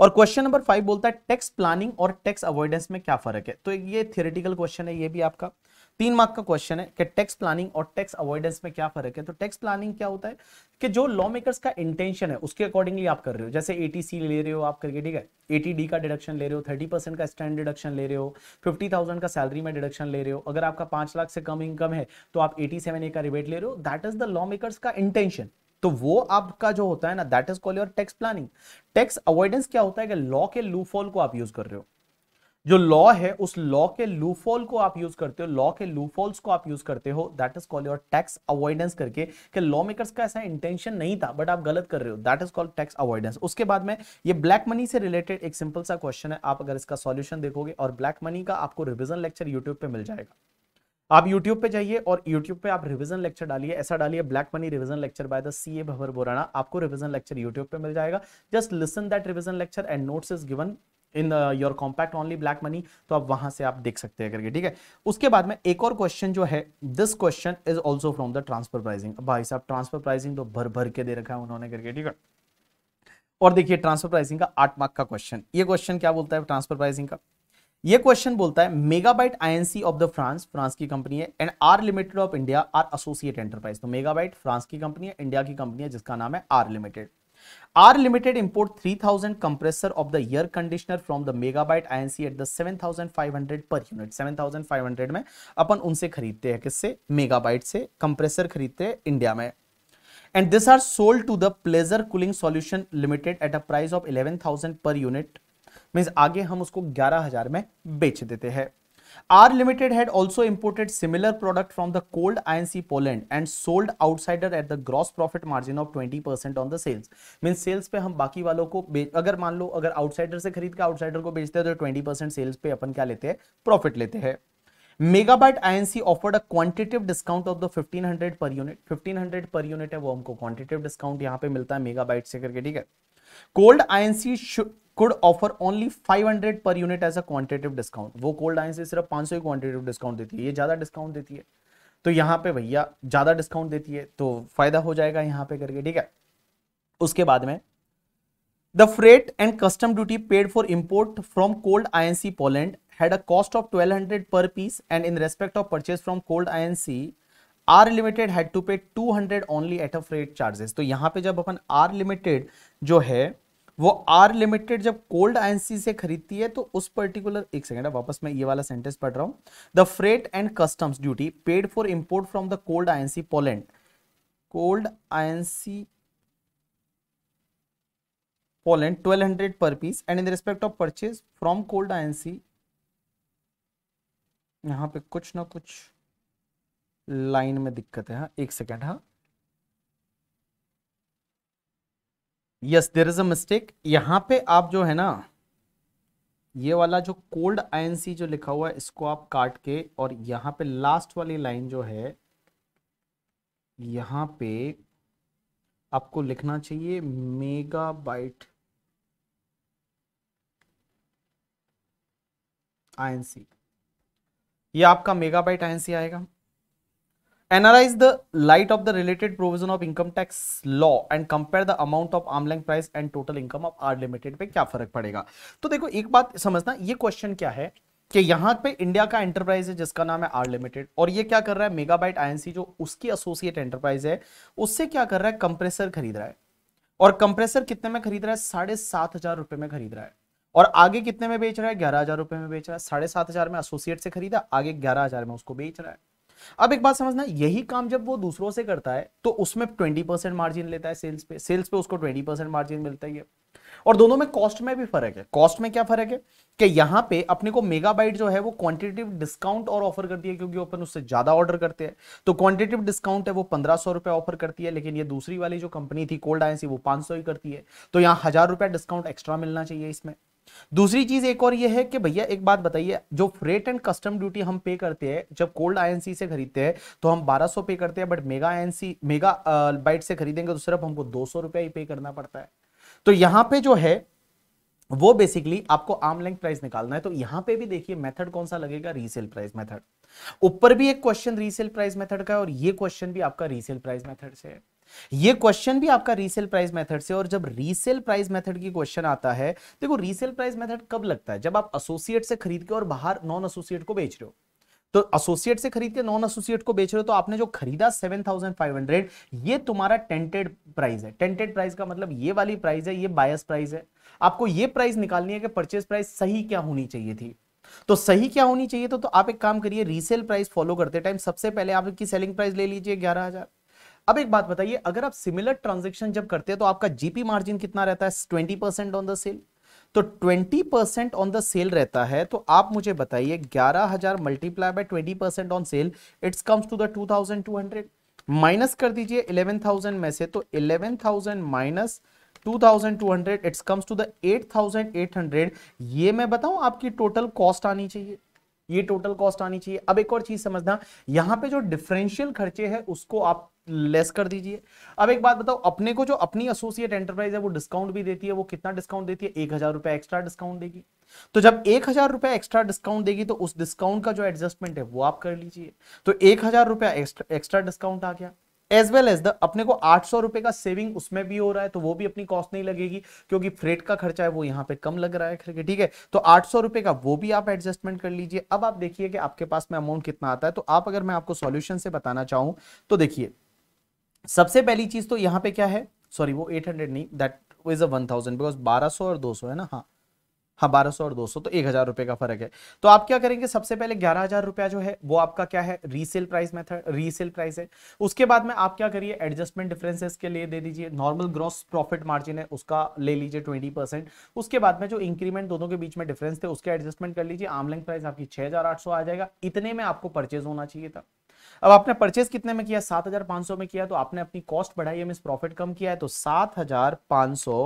और क्वेश्चन नंबर फाइव बोलता है टैक्स प्लानिंग और टैक्स अवॉइडेंस में क्या फर्क है तो ये थियोरेटिकल क्वेश्चन है ये भी आपका तीन मार्क का क्वेश्चन है कि टैक्स प्लानिंग और टैक्स अवॉइडेंस में क्या फर्क है तो टैक्स प्लानिंग क्या होता है कि जो लॉ मेकर्स का इंटेंशन है उसके अकॉर्डिंगली आप कर रहे हो जैसे एटीसी ले रहे हो आप करके ठीक है एटीडी का डिडक्शन ले रहे हो थर्टी परसेंट का स्टैंड डिडक्शन ले रहे हो फिफ्टी थाउजेंड का सैलरी में डिडक्शन ले रहे हो अगर आपका पांच लाख से कम इनकम है तो आप एटी सेवन ए का रिबेट ले रहे हो that is the lawmakers का इंटेंशन तो वो आपका जो होता है ना that is call your tax planning tax avoidance क्या होता है कि लॉ के लूफॉल को आप यूज कर रहे हो जो लॉ है उस लॉ के लूफॉल को आप यूज करते हो लॉ के लूफॉल्स को आप यूज करते हो that is call your tax avoidance करके कि लॉ मेकर्स का ऐसा इंटेंशन नहीं था बट आप गलत कर रहे हो that is called tax avoidance उसके बाद में ये ब्लैक मनी से रिलेटेड एक सिंपल सा क्वेश्चन है आप अगर इसका सॉल्यूशन देखोगे और ब्लैक मनी का आपको रिविजन लेक्चर यूट्यूब पर मिल जाएगा आप यूट्यूब पे जाइए और यूट्यूब पे आप रिविजन लेक्चर डालिए ऐसा डालिए black money revision lecture by the C A Bhawar Borana आपको रिविजन लेक्चर YouTube पे मिल जाएगा just listen that revision lecture and notes is given in your compact only black money तो आप वहां से आप देख सकते हैं करके ठीक है उसके बाद में एक और क्वेश्चन जो है this question is also from the transfer pricing भाई साहब ट्रांसफर प्राइसिंग तो भर भर के दे रखा है उन्होंने करके ठीक है और देखिए ट्रांसफर प्राइसिंग का आठ मार्क का क्वेश्चन ये क्वेश्चन क्या बोलता है ट्रांसफर प्राइसिंग का ये क्वेश्चन बोलता है megabyte INC of the France France की कंपनी है and R limited of India R associate enterprise तो मेगाबाइट फ्रांस की कंपनी है इंडिया की कंपनी है जिसका नाम है R limited R limited import 3000 compressor of the air conditioner from the megabyte INC at the 7500 per unit 7500 में अपन उनसे खरीदते हैं किससे मेगाबाइट से कंप्रेसर खरीदते हैं इंडिया में and this are sold to the pleasure cooling solution limited at a price of 11000 per unit mean आगे हम उसको ग्यारह हजार में बेच देते हैं R limited had also imported similar product from the cold INC Poland and sold outsider at the gross profit margin of 20 percent on the sales mean sales पे हम बाकी वालों को अगर मान लो अगर आउटसाइडर से खरीद के आउटसाइडर को बेचते हैं तो 20 परसेंट सेल्स पे अपन क्या लेते हैं प्रॉफिट लेते हैं megabyte INC offered a quantitative discount of the 1500 per unit 1500 per unit है वो हमको क्वांटिटेटिव डिस्काउंट यहाँ पे मिलता है मेगाबाइट से करके ठीक है cold INC could offer only 500 per unit as a quantitative discount वो कोल्ड आयन से सिर्फ 500 ही क्वांटिटेटिव डिस्काउंट देती है ये ज़्यादा डिस्काउंट देती है तो यहाँ पे भैया ज़्यादा डिस्काउंट देती है तो फायदा हो जाएगा यहाँ पे करके ठीक है उसके बाद में the freight and custom duty paid for import from cold C Poland had a cost of hundred per piece and in respect of purchase from cold C R limited had to pay 200 only at a freight charges तो यहाँ पे जब अपन आर लिमिटेड जो है वो आर लिमिटेड जब कोल्ड आईएनसी से खरीदती है तो उस पर्टिकुलर एक सेकेंड वापस मैं ये वाला सेंटेंस पढ़ रहा हूँ the freight and customs duty paid for import from the cold INC Poland cold INC Poland 1200 per piece and in respect of purchase from cold INC यहां पे कुछ ना कुछ लाइन में दिक्कत है हा? एक सेकेंड हाँ yes there is a mistake यहाँ पे आप जो है ना ये वाला जो कोल्ड आई जो लिखा हुआ है इसको आप काट के और यहाँ पे लास्ट वाली लाइन जो है यहां पे आपको लिखना चाहिए मेगा बाइट आईएनसी ये आपका मेगाबाइट आईएनसी आएगा Analyze the light of the related provision of income tax law and compare the amount of armlength price and total income of R limited पे क्या फर्क पड़ेगा तो देखो एक बात समझना ये क्वेश्चन क्या है कि यहां पे इंडिया का एंटरप्राइज है जिसका नाम है आर लिमिटेड और ये क्या कर रहा है मेगाबाइट आईएनसी जो उसकी एसोसिएट एंटरप्राइज है उससे क्या कर रहा है कंप्रेसर खरीद रहा है और कंप्रेसर कितने में खरीद रहा है साढ़े सात हजार रुपए में खरीद रहा है और आगे कितने में बेच रहा है ग्यारह हजार रुपए में बेच रहा है साढ़े सात हजार में एसोसिएट से खरीदा आगे ग्यारह हजार में उसको बेच रहा है अब एक बात समझना यही काम जब वो दूसरों से करता है तो उसमें ट्वेंटी परसेंट मार्जिन लेता है सेल्स पे सेल्स पे उसको ट्वेंटी परसेंट मार्जिन मिलता ही है और दोनों में कॉस्ट में भी फर्क है कॉस्ट में क्या फर्क है कि यहां पे अपने को मेगाबाइट जो है वो क्वांटिटेटिव डिस्काउंट और ऑफर करती है क्योंकि अपन उससे ज्यादा ऑर्डर करते हैं तो क्वांटिटेटिव डिस्काउंट है वो पंद्रह सौ रुपए ऑफर करती है लेकिन ये दूसरी वाली जो कंपनी थी कोल्ड आयसी वो पांच सौ ही करती है तो यहां हजार रुपया डिस्काउंट एक्स्ट्रा मिलना चाहिए इसमें दूसरी चीज एक और ये है कि भैया एक बात बताइए जो फ्रेट एंड कस्टम ड्यूटी हम पे करते हैं जब कोल्ड आईएनसी से खरीदते हैं तो हम 1200 पे करते हैं but mega INC mega byte से खरीदेंगे तो सिर्फ हमको दो सौ रुपया ही पे करना पड़ता है तो यहां पे जो है वो बेसिकली आपको आर्म लेंथ प्राइस निकालना है तो यहां पे भी देखिए मेथड कौन सा लगेगा रीसेल प्राइस मेथड ऊपर भी एक क्वेश्चन रीसेल प्राइस मेथड का है और ये क्वेश्चन भी आपका रीसेल प्राइस मेथड से है ये क्वेश्चन भी आपका रीसेल प्राइस मेथड से और जब रीसेल प्राइस मेथड की क्वेश्चन आता है देखो रीसेल प्राइस मेथड कब लगता है जब आप एसोसिएट से खरीद के और बाहर नॉन एसोसिएट को बेच रहे हो तो एसोसिएट से खरीद के नॉन एसोसिएट को बेच रहे हो तो आपने जो खरीदा 7500 ये तुम्हारा टेंटेड प्राइस है टेंटेड प्राइस का मतलब ये वाली प्राइस है ये बायस प्राइस है आपको ये प्राइस निकालनी है कि परचेज प्राइस सही क्या होनी चाहिए थी तो सही क्या होनी चाहिए तो, तो आप एक काम करिए रीसेल प्राइस फॉलो करते टाइम सबसे पहले आपकी सेलिंग प्राइस ले लीजिए ग्यारह हजार अब एक बात बताइए अगर आप सिमिलर ट्रांजेक्शन जब करते हैं तो आपका जीपी मार्जिन कितना रहता है twenty percent on the sale तो twenty percent on the sale रहता है तो आप मुझे बताइए ग्यारह हजार multiply by twenty percent on sale it's comes to the two two thousand hundred minus कर दीजिए इलेवन थाउजेंड में से तो eleven thousand minus two two thousand hundred it's comes to the eight eight thousand hundred ये मैं बताऊं आपकी टोटल कॉस्ट आनी चाहिए ये टोटल कॉस्ट आनी चाहिए अब एक और चीज समझना यहां पे जो डिफरेंशियल खर्चे हैं उसको आप लेस कर दीजिए अब एक बात बताओ अपने को जो अपनी एसोसिएट एंटरप्राइज है वो डिस्काउंट भी देती है वो कितना डिस्काउंट देती है एक हजार रुपए एक्स्ट्रा डिस्काउंट देगी तो जब एक हजार रुपए एक्स्ट्रा डिस्काउंट देगी तो उस डिस्काउंट का जो एडजस्टमेंट है वो आप कर लीजिए तो एक हजार रुपए एक्स्ट्रा डिस्काउंट आ गया एज वेल एज द अपने को आठ सौ रुपए का सेविंग उसमें भी हो रहा है तो वो भी अपनी कॉस्ट नहीं लगेगी क्योंकि फ्रेट का खर्चा है वो यहाँ पे कम लग रहा है करके ठीक है तो आठ सौ रुपए का वो भी आप एडजस्टमेंट कर लीजिए अब आप देखिए कि आपके पास में अमाउंट कितना आता है तो आप अगर मैं आपको सॉल्यूशन से बताना चाहूँ तो देखिए सबसे पहली चीज तो यहाँ पे क्या है सॉरी वो 800 नहीं दैट इज अ 1000 बिकॉज 1200 और 200 है ना हाँ हाँ सौ और 200 तो एक हजार रुपए का फर्क है तो आप क्या करेंगे सबसे पहले ग्यारह हजार रुपया जो है वो आपका क्या है resale price method resale price है उसके बाद में आप क्या करिए एडजस्टमेंट डिफरेंसेस के लिए दे दीजिए नॉर्मल ग्रॉस प्रॉफिट मार्जिन है उसका ले लीजिए ट्वेंटी परसेंट उसके बाद में जो इंक्रीमेंट दोनों के बीच में डिफरेंस थे उसके एडजस्टमेंट कर लीजिए आमलिंग प्राइस आपकी छह आ जाएगा इतने में आपको परचेज होना चाहिए था अब आपने परचेज कितने में किया सात हजार पांच सौ में किया तो आपने अपनी कॉस्ट बढ़ाई है प्रॉफिट कम किया है तो सात हजार पांच सौ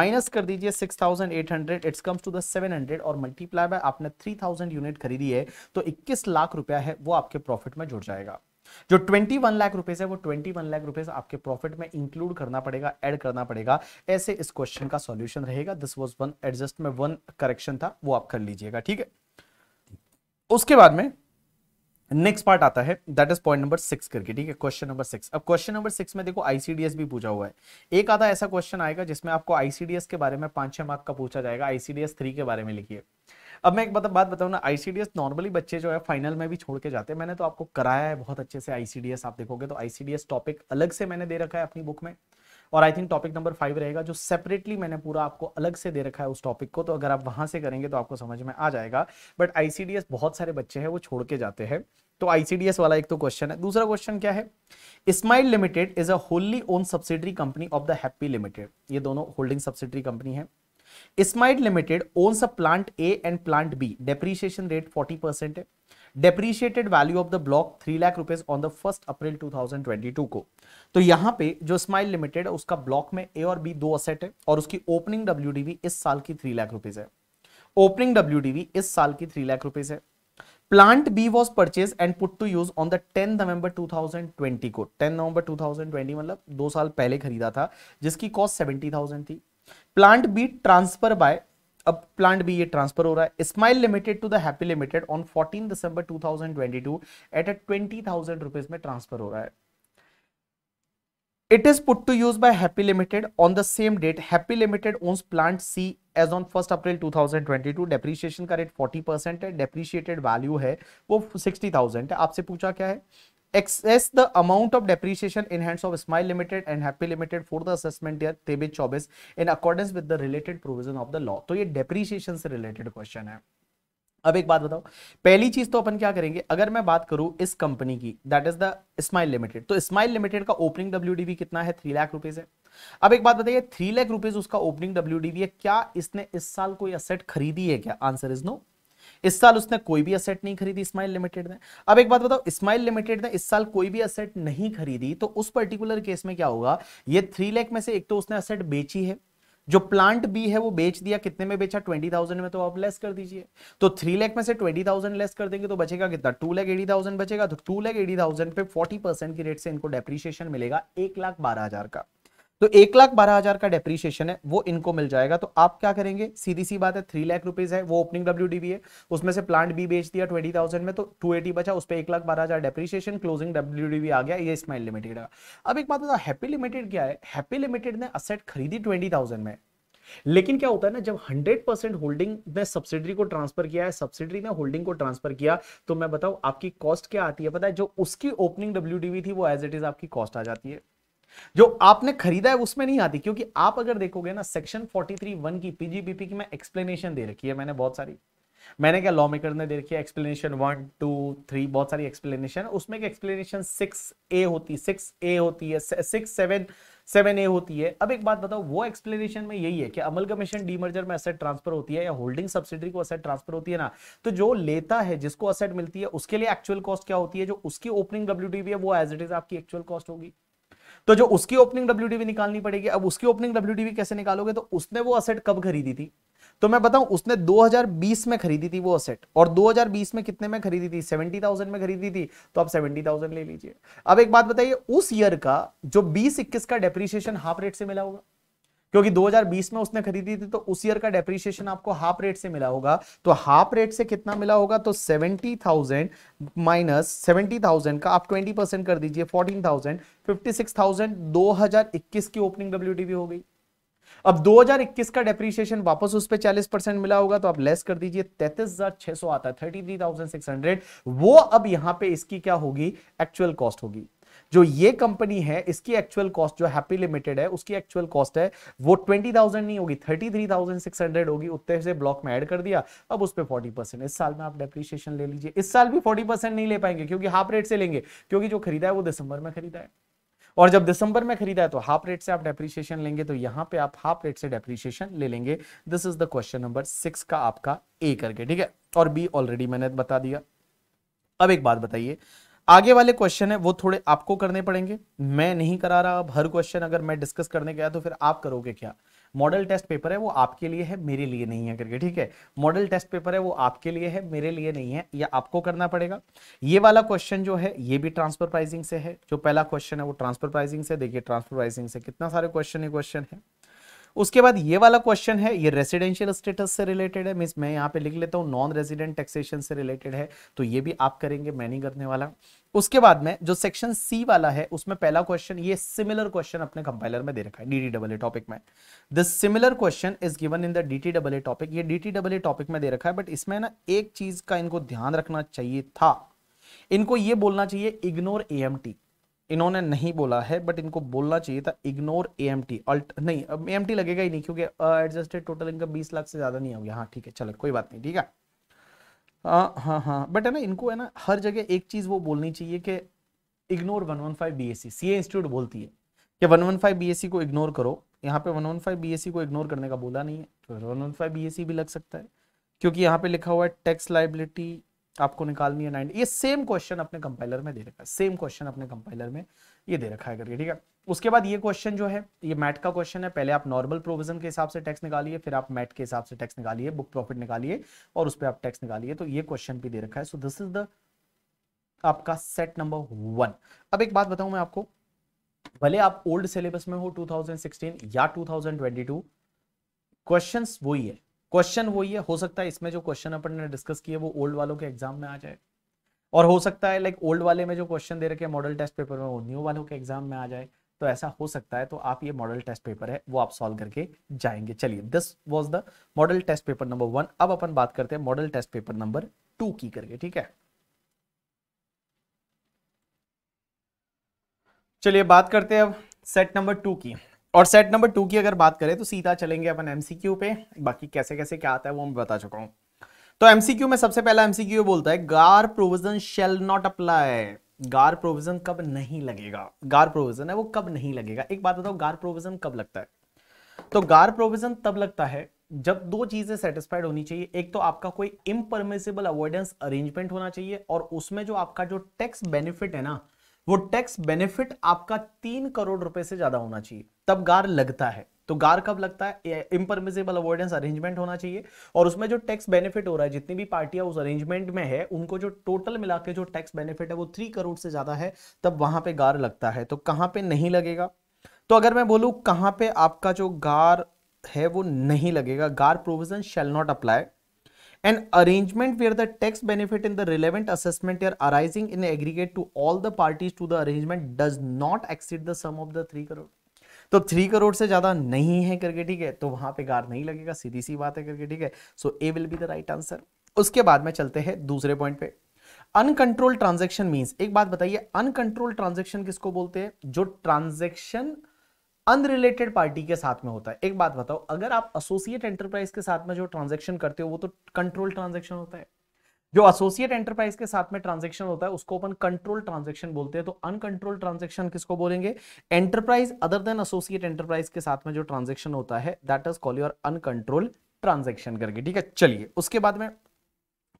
माइनस कर दीजिए six thousand eight hundred it's comes to the seven hundred और मल्टीप्लाई बाय आपने थ्री थाउजेंड यूनिट खरीदी है तो इक्कीस लाख रुपया है वो आपके प्रॉफिट में जुड़ जाएगा जो 21 लाख रुपए है वो 21 लाख रुपए आपके प्रॉफिट में इंक्लूड करना पड़ेगा ऐड करना पड़ेगा ऐसे इस क्वेश्चन का सॉल्यूशन रहेगा दिस वाज वन एडजस्ट में वन करेक्शन था वो आप कर लीजिएगा ठीक है उसके बाद में नेक्स्ट पार्ट आता है that is point number six करके ठीक है क्वेश्चन नंबर सिक्स अब क्वेश्चन नंबर सिक्स में देखो आईसीडीएस भी पूछा हुआ है एक आधा ऐसा क्वेश्चन आएगा जिसमें आपको आईसीडीएस के बारे में पांच छह मार्क का पूछा जाएगा आईसीडीएस थ्री के बारे में लिखिए अब मैं एक बात बात बताऊँ ना आईसीडीएस नॉर्मली बच्चे जो है फाइनल में भी छोड़ के जाते हैं मैंने तो आपको कराया है बहुत अच्छे से आईसीडीएस आप देखोगे तो आईसीडीएस टॉपिक अलग से मैंने दे रखा है अपनी बुक में और I think topic number five रहेगा जो सेपरेटली मैंने पूरा आपको अलग से दे रखा है उस टॉपिक को तो अगर आप वहां से करेंगे तो आपको समझ में आ जाएगा बट आईसीडीएस बहुत सारे बच्चे हैं वो छोड़ के जाते हैं तो आईसीडीएस वाला एक तो क्वेश्चन है दूसरा क्वेश्चन क्या है Smile Limited is a wholly own subsidiary company of the Happy Limited ये दोनों होल्डिंग सब्सिडरी कंपनी है Smile Limited owns a plant A and plant B depreciation rate 40 percent है depreciated value of the block three lakh rupees on the first April 2022 को तो यहाँ पे जो स्माइल लिमिटेड है उसका ब्लॉक में ए और बी दो असेट है और उसकी ओपनिंग डब्ल्यू इस साल की थ्री लाख रुपीज है ओपनिंग डब्ल्यू इस साल की थ्री लाख रुपीज है plant B was purchase and put to use on the ten November 2020 को 10 नवंबर 2020 मतलब दो साल पहले खरीदा था जिसकी कॉस्ट 70,000 थी प्लांट बी ट्रांसफर बाय अब प्लांट भी ये ट्रांसफर हो रहा है Smile Limited to the Happy Limited on fourteen December 2022 at a twenty thousand rupees में ट्रांसफर हो रहा है it is put to use by Happy Limited on the same date. Happy Limited owns Plant C as on 1st April 2022. Depreciation का रेट 40 परसेंट है डेप्रिशिएटेड वैल्यू है वो 60,000 है आपसे पूछा क्या है excess the amount of depreciation in hands of Smile Limited and Happy Limited for the assessment year तेबिस चौबीस in accordance with the related provision of the law तो ये डेप्रिशिएशन से रिलेटेड क्वेश्चन है अब एक बात बताओ पहली चीज तो अपन क्या करेंगे अगर मैं बात करूं इस कंपनी की that is the Smile Limited तो स्माइल लिमिटेड का ओपनिंग डब्ल्यू कितना है थ्री लाख रुपीज है अब एक बात बताइए थ्री लाख रुपीज उसका ओपनिंग डब्ल्यू है क्या इसने इस साल कोई असेट खरीदी है क्या आंसर इज नो इस साल उसने कोई भी असेट नहीं खरीदी स्माइल लिमिटेड ने अब एक बात बताओ स्माइल लिमिटेड ने इस साल कोई भी असेट नहीं खरीदी तो उस पर्टिकुलर केस में क्या होगा ये थ्री लैख में से एक तो उसने असेट बेची है जो प्लांट बी है वो बेच दिया कितने में बेचा ट्वेंटी थाउजेंड में तो आप लेस कर दीजिए तो थ्री लैख में से ट्वेंटी थाउजेंड लेस कर देंगे तो बचेगा कितना टू लैख एटी थाउजेंड बचेगा तो टू लैख एटी थाउजेंड पे फोर्टी परसेंट की रेट से इनको डेप्रिशिएशन मिलेगा एक लाख बारह हजार का तो एक लाख बारह हजार का डेप्रीशियशन है वो इनको मिल जाएगा तो आप क्या करेंगे सीधी सी बात है थ्री लाख रुपीज है वो ओपनिंग डब्ल्यू डी है उसमें से प्लांट बी बेच दिया ट्वेंटी थाउजेंड में तो टू एटी बचा उस पर एक लाख बारह हजार डेप्रीशियशन क्लोजिंग डब्ल्यू आ गया ये स्माइल लिमिटेड का अब एक बात हैप्पी लिमिटेड क्या है हैप्पी लिमिटेड ने असेट खरीदी ट्वेंटी थाउजेंड में लेकिन क्या होता है ना जब 100 परसेंट होल्डिंग ने सब्सिडरी को ट्रांसफर किया है सब्सिडरी ने होल्डिंग को ट्रांसफर किया तो मैं बताऊं आपकी कॉस्ट क्या आती है पता है जो उसकी ओपनिंग डब्ल्यू थी वो एज इट इज आपकी कॉस्ट आ जाती है जो आपने खरीदा है उसमें नहीं आती क्योंकि आप अगर देखोगे ना सेक्शन 43 वन की पीजीबीपी की मैं एक्सप्लेनेशन दे रखी है मैंने बहुत सारी मैंने क्या लॉ मेकर ने दे रखी है एक्सप्लेनेशन वन टू थ्री बहुत सारी एक्सप्लेनेशन उसमें एक एक्सप्लेनेशन सिक्स ए होती सिक्स ए होती है सिक्स सेवन सेवन ए होती है अब एक बात बताओ वो एक्सप्लेनेशन में यही है कि अमल कमीशन डीमर्जर में असेट ट्रांसफर होती है या होल्डिंग सब्सिडी को असेट ट्रांसफर होती है ना तो जो लेता है जिसको असेट मिलती है उसके लिए एक्चुअल कॉस्ट क्या होती है जो उसकी ओपनिंग डब्ल्यू है वो एज इट इज आपकी एक्चुअल कॉस्ट होगी तो जो उसकी ओपनिंग डब्ल्यू निकालनी पड़ेगी अब उसकी ओपनिंग डब्ल्यू कैसे निकालोगे तो उसने वो असेट कब खरीदी थी तो मैं बताऊं उसने 2020 में खरीदी थी वो असेट और 2020 में कितने में खरीदी थी 70,000 में खरीदी थी तो आप 70,000 ले लीजिए अब एक बात बताइए उस ईयर का जो 20 21 का डेप्रिशिएशन हाफ रेट से मिला होगा क्योंकि 2020 में उसने खरीदी थी तो उस ईयर का डेप्रिसिएशन आपको हाफ रेट से मिला होगा तो हाफ रेट से कितना मिला होगा तो 70,000 माइनस 70,000 का आप 20 परसेंट कर दीजिए 14,000 56,000 2021 की ओपनिंग डब्ल्यू हो गई अब 2021 का डेप्रीशिएशन वापस उस पर चालीस परसेंट मिला होगा तो आप लेस कर दीजिए तैतीस हजार छह सौ आता है thirty three thousand six hundred वो अब यहां पे इसकी क्या होगी एक्चुअल कॉस्ट होगी जो ये कंपनी है इसकी एक्चुअल कॉस्ट जो हैप्पी लिमिटेड है उसकी एक्चुअल कॉस्ट है वो ट्वेंटी थाउजेंड नहीं होगी thirty three thousand six hundred होगी उतने से ब्लॉक में ऐड कर दिया अब उस पर फोर्टी परसेंट इस साल में आप डेप्रिशिएशन ले लीजिए इस साल भी फोर्टी परसेंट नहीं ले पाएंगे क्योंकि हाफ रेट से लेंगे क्योंकि जो खरीदा है वो दिसंबर में खरीदा है और जब दिसंबर में खरीदा है तो हाफ रेट से आप डेप्रिशिएशन लेंगे तो यहां पे आप हाफ रेट से डेप्रिशिएशन ले लेंगे this is the question number six का आपका ए करके ठीक है और बी ऑलरेडी मैंने बता दिया अब एक बात बताइए आगे वाले क्वेश्चन है वो थोड़े आपको करने पड़ेंगे मैं नहीं करा रहा अब हर क्वेश्चन अगर मैं डिस्कस करने गया तो फिर आप करोगे क्या मॉडल टेस्ट पेपर है वो आपके लिए है मेरे लिए नहीं है करके ठीक है मॉडल टेस्ट पेपर है वो आपके लिए है मेरे लिए नहीं है या आपको करना पड़ेगा ये वाला क्वेश्चन जो है ये भी ट्रांसफर प्राइसिंग से है जो पहला क्वेश्चन है वो ट्रांसफर प्राइसिंग से देखिए ट्रांसफर प्राइसिंग से कितना सारे क्वेश्चन ही क्वेश्चन है उसके बाद ये वाला क्वेश्चन है ये रेसिडेंशियल स्टेटस से रिलेटेड है मीन्स मैं यहाँ पे लिख लेता हूँ नॉन रेजिडेंट टैक्सेशन से रिलेटेड है तो ये भी आप करेंगे मैं नहीं करने वाला उसके बाद में जो सेक्शन सी वाला है उसमें पहला क्वेश्चन ये सिमिलर क्वेश्चन अपने कंपाइलर में दे रखा है D T double A topic में the similar question is given in the D T double A topic ये D T double A topic में दे रखा है बट इसमें ना एक चीज का इनको ध्यान रखना चाहिए था इनको ये बोलना चाहिए इग्नोर ए इन्होंने नहीं बोला है बट इनको बोलना चाहिए था इग्नोर ए एम टी अल्ट नहीं अब ए एम टी लगेगा ही नहीं क्योंकि एडजस्टेड uh, टोटल इनका बीस लाख से ज़्यादा नहीं होगी हाँ ठीक है चलो कोई बात नहीं ठीक है हाँ हाँ हाँ बट है ना इनको है ना हर जगह एक चीज़ वो बोलनी चाहिए कि ignore one one five B S C C A institute बोलती है कि one one five B S C को इग्नोर करो यहाँ पे one one five B S C को इग्नोर करने का बोला नहीं है तो one one five B S C भी लग सकता है क्योंकि यहाँ पे लिखा हुआ है टैक्स लाइबिलिटी आपको निकालनी है नाइनटी ये सेम क्वेश्चन अपने कंपाइलर में दे रखा है सेम क्वेश्चन अपने कंपाइलर में ये दे रखा है करके ठीक है उसके बाद ये क्वेश्चन जो है ये मैट का क्वेश्चन है पहले आप नॉर्मल प्रोविजन के हिसाब से टैक्स निकालिए फिर आप मैट के हिसाब से टैक्स निकालिए बुक प्रॉफिट निकालिए और उस पर आप टैक्स निकालिए तो ये क्वेश्चन भी दे रखा है सो दिस इज द आपका सेट नंबर वन अब एक बात बताऊं मैं आपको भले आप ओल्ड सिलेबस में हो 2016 या 2022 क्वेश्चंस वही है क्वेश्चन वो है हो सकता है इसमें जो क्वेश्चन अपन ने डिस्कस किए वो ओल्ड वालों के एग्जाम में आ जाए और हो सकता है लाइक ओल्ड वाले में जो क्वेश्चन दे रखे मॉडल टेस्ट पेपर में वो न्यू वालों के एग्जाम में आ जाए तो ऐसा हो सकता है तो आप ये मॉडल टेस्ट पेपर है वो आप सॉल्व करके जाएंगे चलिए this was the model test paper number one अब अपन बात करते हैं model test paper number two की करके ठीक है चलिए बात करते हैं अब सेट नंबर टू की और सेट नंबर टू की अगर बात करें तो सीधा चलेंगे अपन एमसीक्यू पे बाकी कैसे कैसे क्या आता है वो मैं बता चुका हूं तो एमसीक्यू में सबसे पहला एमसीक्यू बोलता है GAAR provision shall not apply GAAR provision कब नहीं लगेगा गार प्रोविजन है वो कब नहीं लगेगा एक बात बताओ गार प्रोविजन कब लगता है तो गार प्रोविजन तब लगता है जब दो चीजें सेटिस्फाइड होनी चाहिए एक तो आपका कोई इम्परमिसिबल अवॉइडेंस अरेंजमेंट होना चाहिए और उसमें जो आपका जो टैक्स बेनिफिट है ना वो टैक्स बेनिफिट आपका तीन करोड़ रुपए से ज्यादा होना चाहिए तब गार लगता है तो गार कब लगता है इम्परमिजेबल अवॉइडेंस अरेंजमेंट होना चाहिए और उसमें जो टैक्स बेनिफिट हो रहा है जितनी भी पार्टियां उस अरेंजमेंट में है उनको जो टोटल मिला के जो टैक्स बेनिफिट है वो थ्री करोड़ से ज्यादा है तब वहां पर गार लगता है तो कहां पे नहीं लगेगा तो अगर मैं बोलूं कहां पे आपका जो गार है वो नहीं लगेगा GAAR provision shall not apply an arrangement where the tax benefit in the relevant assessment year arising in aggregate to all the parties to the arrangement does not exceed the sum of the 3 crore तो थ्री करोड़ से ज्यादा नहीं है करके ठीक है तो वहां पे गार नहीं लगेगा सीधी सी बात है करके ठीक है so A will be the right answer उसके बाद में चलते हैं दूसरे पॉइंट पे अनकंट्रोल ट्रांजेक्शन मीन्स एक बात बताइए अनकंट्रोल ट्रांजेक्शन किसको बोलते हैं जो ट्रांजेक्शन अनरिलेटेड पार्टी के साथ में होता है एक बात बताओ अगर आप एसोसिएट एंटरप्राइज के साथ में जो ट्रांजेक्शन करते हो वो तो कंट्रोल ट्रांजेक्शन होता है जो एसोसिएट एंटरप्राइज के साथ में ट्रांजेक्शन होता है उसको अपन कंट्रोल ट्रांजेक्शन बोलते हैं तो अनकंट्रोल ट्रांजेक्शन किसको बोलेंगे enterprise other than associate enterprise के साथ में जो ट्रांजेक्शन होता है that is call your uncontrol transaction करके ठीक है चलिए उसके बाद में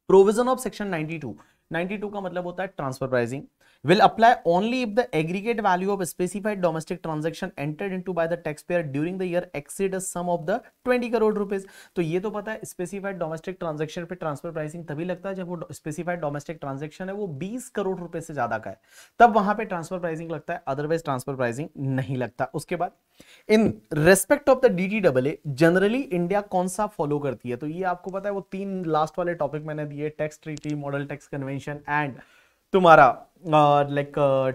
प्रोविजन ऑफ सेक्शन 92 92 का मतलब होता है transfer pricing will apply only if the aggregate value of specified domestic transaction entered into by the tax payer during the year exceed sum of the 20 crore rupees तो ये तो पता है स्पेसिफाइड डोमेस्टिक ट्रांजेक्शन पे ट्रांसफर प्राइसिंग तभी लगता है जब वो स्पेसिफाइड डोमेस्टिक ट्रांजेक्शन है वो 20 करोड़ रुपए से ज्यादा का है तब वहां पर ट्रांसफर प्राइसिंग लगता है अदरवाइज ट्रांसफर प्राइसिंग नहीं लगता उसके बाद in respect of the double A generally India कौन सा फॉलो करती है तो ये आपको पता है वो तीन लास्ट वाले टॉपिक मैंने दिए tax treaty model tax convention and तुम्हारा like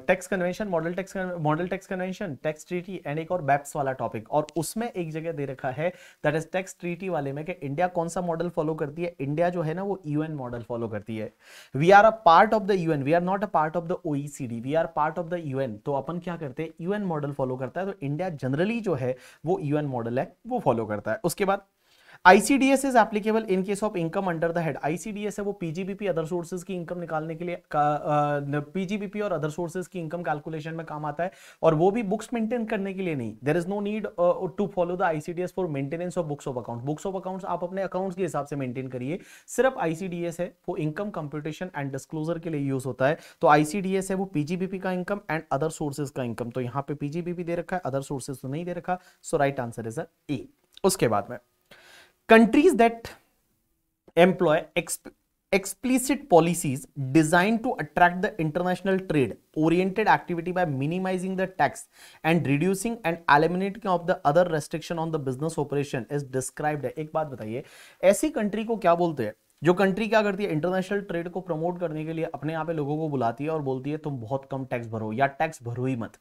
tax convention model tax model tax convention tax treaty and एक और बैप्स वाला टॉपिक और उसमें एक जगह दे रखा है दैट इज टैक्स ट्रीटी वाले में कि इंडिया कौन सा मॉडल फॉलो करती है इंडिया जो है ना वो यूएन मॉडल फॉलो करती है we are a part of the UN we are not a part of the OECD we are part of the UN तो अपन क्या करते हैं यूएन मॉडल फॉलो करता है तो इंडिया जनरली जो है वो यूएन मॉडल है वो फॉलो करता है उसके बाद ICDS is applicable in case of income under the head ICDS है वो पीजीबीपी अदर सोर्सेज की इनकम निकालने के लिए पीजीबीपी और अदर सोर्सेज की इनकम कैलकुलेशन में काम आता है और वो भी बुक्स मेंटेन करने के लिए नहीं there is no need to follow the ICDS for maintenance of books of account books of accounts आप अपने अकाउंट्स के हिसाब से मेंटेन करिए सिर्फ आईसीडीएस है वो इनकम कंप्यूटेशन एंड डिस्क्लोजर के लिए यूज होता है तो आईसीडीएस है वो पीजीबीपी का इनकम एंड अदर सोर्सेज का इनकम तो यहाँ पे पीजीबीपी दे रखा है अदर सोर्सेज तो नहीं दे रखा so right answer is A उसके बाद में countries that employ explicit policies design to attract the international trade oriented activity by minimising the tax and reducing and eliminating of the other restriction on the business operation is describe है एक बात बताइए ऐसी कंट्री को क्या बोलते हैं जो कंट्री क्या करती है इंटरनेशनल ट्रेड को प्रमोट करने के लिए अपने यहां पे लोगों को बुलाती है और बोलती है तुम बहुत कम टैक्स भरो या टैक्स भरो ही मत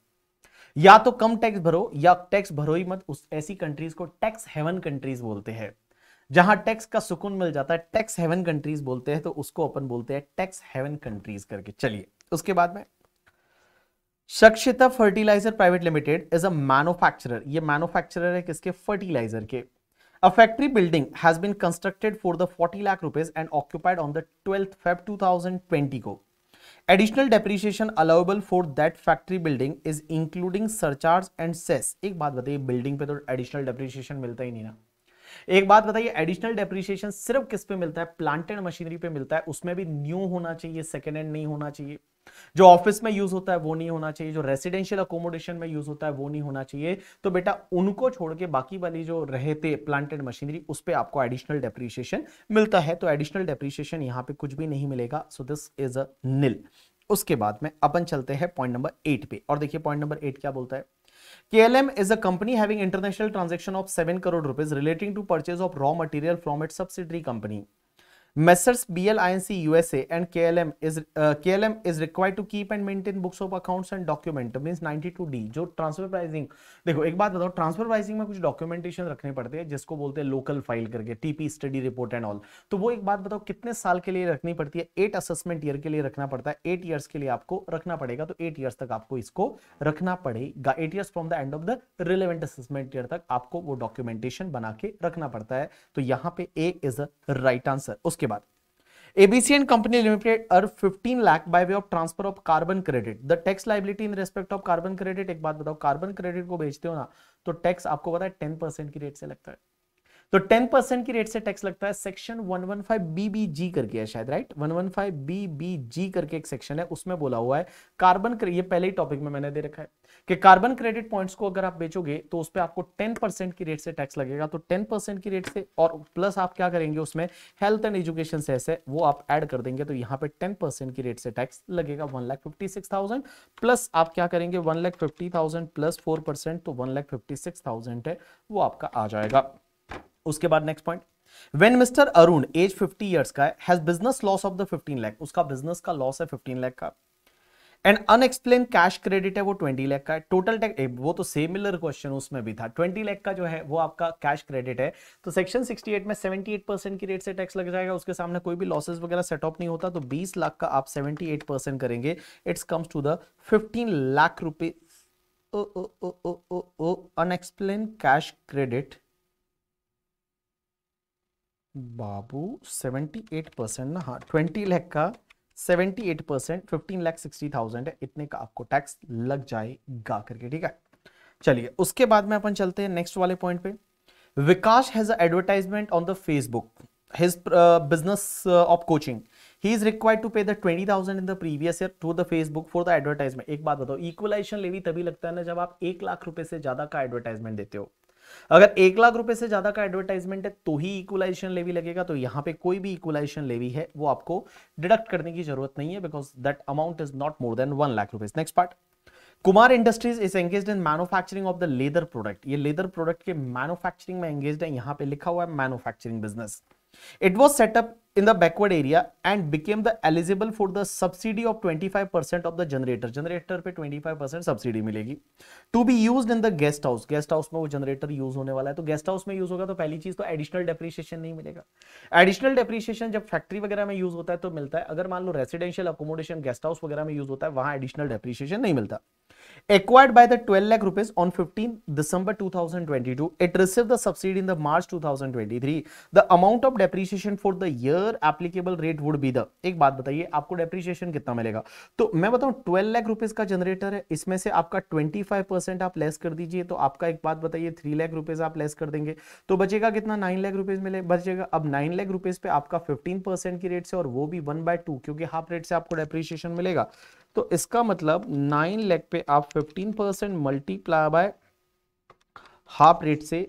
या तो कम टैक्स भरो या टैक्स भरो ही मत उस ऐसी कंट्रीज को टैक्स हेवन कंट्रीज बोलते हैं जहां टैक्स का सुकून मिल जाता है टैक्स हेवन कंट्रीज बोलते हैं तो उसको अपन बोलते हैं टैक्स हेवन कंट्रीज करके चलिए उसके बाद में शक्षिता Fertiliser Private Limited is a manufacturer ये मैनुफैक्चरर है किसके फर्टिलाइजर के A factory building has been constructed for the 40 lakh rupees and occupied on the 12th Feb 2020 को. Additional depreciation allowable for that factory building is including surcharge and cess. एक बात बताइए बिल्डिंग पे तो एडिशनल डेप्रिसिएशन मिलता ही नहीं ना एक बात बताइए एडिशनल डेप्रिसिएशन सिर्फ किस पे मिलता है प्लांट एंड मशीनरी पे मिलता है उसमें भी न्यू होना चाहिए सेकेंड हैंड नहीं होना चाहिए जो ऑफिस में यूज होता है वो नहीं होना चाहिए जो रेसिडेंशियल अकोमोडेशन में यूज होता है वो नहीं होना चाहिए तो बेटा उनको छोड़ के बाकी वाली जो रहते प्लांटेड मशीनरी उस पर आपको एडिशनल डेप्रिसिएशन मिलता है तो एडिशनल डेप्रिसिएशन यहाँ पे कुछ भी नहीं मिलेगा सो दिस इज अ निल उसके बाद में अपन चलते हैं पॉइंट नंबर एट पे और देखिए पॉइंट नंबर एट क्या बोलता है KLM is a company having international transaction of 7 crore rupees relating to purchase of raw material from its subsidiary company. Messrs. BL INC USA and KLM is uh, KLM is required to keep and maintain books of accounts and document means 92D जो ट्रांसफर प्राइसिंग देखो एक बात बताओ ट्रांसफर प्राइसिंग में कुछ डॉक्यूमेंटेशन रखने पड़ते हैं जिसको बोलते हैं लोकल फाइल करके TP study report and all तो वो एक बात बताओ कितने साल के लिए रखनी पड़ती है एट असेसमेंट ईयर के लिए रखना पड़ता है एट ईयर्स के लिए आपको रखना पड़ेगा तो एट ईयर्स तक आपको इसको रखना पड़ेगा eight years from the end of the relevant assessment year तक आपको वो डॉक्यूमेंटेशन बना के रखना पड़ता है तो यहाँ पे A is a right answer उसके उसके बाद एबीसी एंड कंपनी लिमिटेड अर 15 lakh by way of transfer of carbon credit the tax liability in respect of carbon credit एक बात बताओ कार्बन क्रेडिट को बेचते हो ना तो टैक्स आपको पता है टेन परसेंट की रेट से लगता है तो टेन परसेंट की रेट से टैक्स लगता है सेक्शन वन वन 115 बीबीजी करके है शायद राइट वन वन 115 बीबीजी करके एक सेक्शन है उसमें बोला हुआ है कार्बन ये पहले ही टॉपिक में मैंने दे रखा है कि कार्बन क्रेडिट पॉइंट्स को अगर आप बेचोगे तो उस पर आपको टेन परसेंट की रेट से टैक्स लगेगा तो टेन परसेंट की रेट से और प्लस आप क्या करेंगे उसमें हेल्थ एंड एजुकेशन से ऐसे वो आप ऐड कर देंगे तो यहाँ पे टेन परसेंट की रेट से टैक्स लगेगा one lakh fifty six thousand plus आप क्या करेंगे one lakh fifty thousand plus four percent तो one lakh fifty six thousand है वो आपका आ जाएगा उसके बाद next point When Mr. Arun, age 50 years का है, has business loss of the 15 lakh, उसका business का loss है 15 lakh का, एंड अनएक्सप्लेन कैश क्रेडिट है वो ट्वेंटी लैख का है टोटल टैक्स eh, वो तो सिमिलर क्वेश्चन उसमें भी था ट्वेंटी लैख का जो है वो आपका कैश क्रेडिट है तो सेक्शन सिक्सटी एट में सेवेंटी एट परसेंट की रेट से टैक्स लग जाएगा उसके सामने कोई भी लॉसेज वगैरह सेटअप नहीं होता तो बीस लाख का आप सेवेंटी एट परसेंट करेंगे it's comes to the fifteen lakh रुपए अनएक्सप्लेन कैश क्रेडिट बाबू सेवेंटी एट परसेंट ना हाँ ट्वेंटी लैख का seventy eight percent fifteen lakh sixty thousand है इतने का आपको टैक्स लग जाएगा करके ठीक है चलिए उसके बाद में अपन चलते हैं नेक्स्ट वाले पॉइंट पे Vikas has advertisement on the Facebook his uh, business uh, of coaching he is required to pay the 20000 in the previous year to the facebook for the advertisement एक बात बताओ इक्वलाइजेशन लेवी तभी लगता है ना जब आप एक लाख रुपए से ज्यादा का एडवर्टाइजमेंट देते हो अगर एक लाख रुपए से ज्यादा का एडवर्टाइजमेंट है तो ही इक्वलाइजेशन लेवी लगेगा तो यहां पे कोई भी इक्वलाइजेशन लेवी है वो आपको डिडक्ट करने की जरूरत नहीं है because that amount is not more than one lakh rupees next part Kumar industries is engage in manufacturing of the leather product ये लेदर प्रोडक्ट के मैनुफैक्चरिंग में एंगेज है यहां पर लिखा हुआ है manufacturing business it was setup in the backward area and became the eligible for the subsidy of 25% of the generator generator पे 25% सब्सिडी मिलेगी to be used in the guest house guest house में वो generator use होने वाला है तो guest house में use होगा तो पहली चीज तो additional depreciation नहीं मिलेगा additional depreciation जब factory वगैरह में use होता है तो मिलता है अगर मान लो residential accommodation guest house वगैरह में use होता है वहां additional depreciation नहीं मिलता acquired by the 12 lakh rupees on 15 December 2022 it received the subsidy in the March 2023 the amount of depreciation for the year sir applicable rate would be the एक बात बताइए आपको डेप्रिशिएशन कितना मिलेगा तो मैं बताऊं ट्वेल्व लाख रुपीज का जनरेटर है इसमें से आपका ट्वेंटी फाइव परसेंट आप लेस कर दीजिए तो आपका एक बात बताइए थ्री लाख रुपीज आप लेस कर देंगे तो बचेगा कितना नाइन लाख रुपीज मिले बचेगा अब नाइन लाख रुपीज पे आपका फिफ्टीन परसेंट की रेट से और वो भी वन बाय टू क्योंकि हाफ रेट से आपको डेप्रिशिएशन मिलेगा तो इसका मतलब नाइन लाख पे आप fifteen percent multiply by half rate से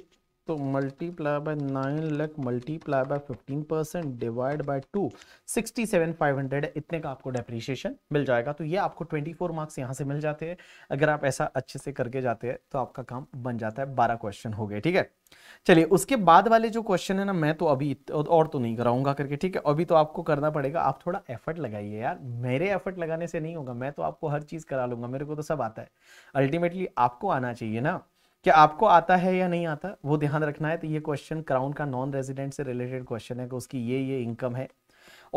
तो multiply by nine lakh multiply by fifteen percent divide by two sixty seven five hundred इतने का आपको डेप्रीशिएशन मिल जाएगा तो ये आपको ट्वेंटी फोर मार्क्स यहाँ से मिल जाते हैं अगर आप ऐसा अच्छे से करके जाते हैं तो आपका काम बन जाता है बारह क्वेश्चन हो गए ठीक है चलिए उसके बाद वाले जो क्वेश्चन है ना मैं तो अभी और तो नहीं कराऊंगा करके ठीक है अभी तो आपको करना पड़ेगा आप थोड़ा एफर्ट लगाइए यार मेरे एफर्ट लगाने से नहीं होगा मैं तो आपको हर चीज़ करा लूंगा मेरे को तो सब आता है अल्टीमेटली आपको आना चाहिए ना कि आपको आता है या नहीं आता वो ध्यान रखना है तो ये क्वेश्चन क्राउन का नॉन रेजिडेंट से रिलेटेड क्वेश्चन है कि उसकी ये ये इनकम है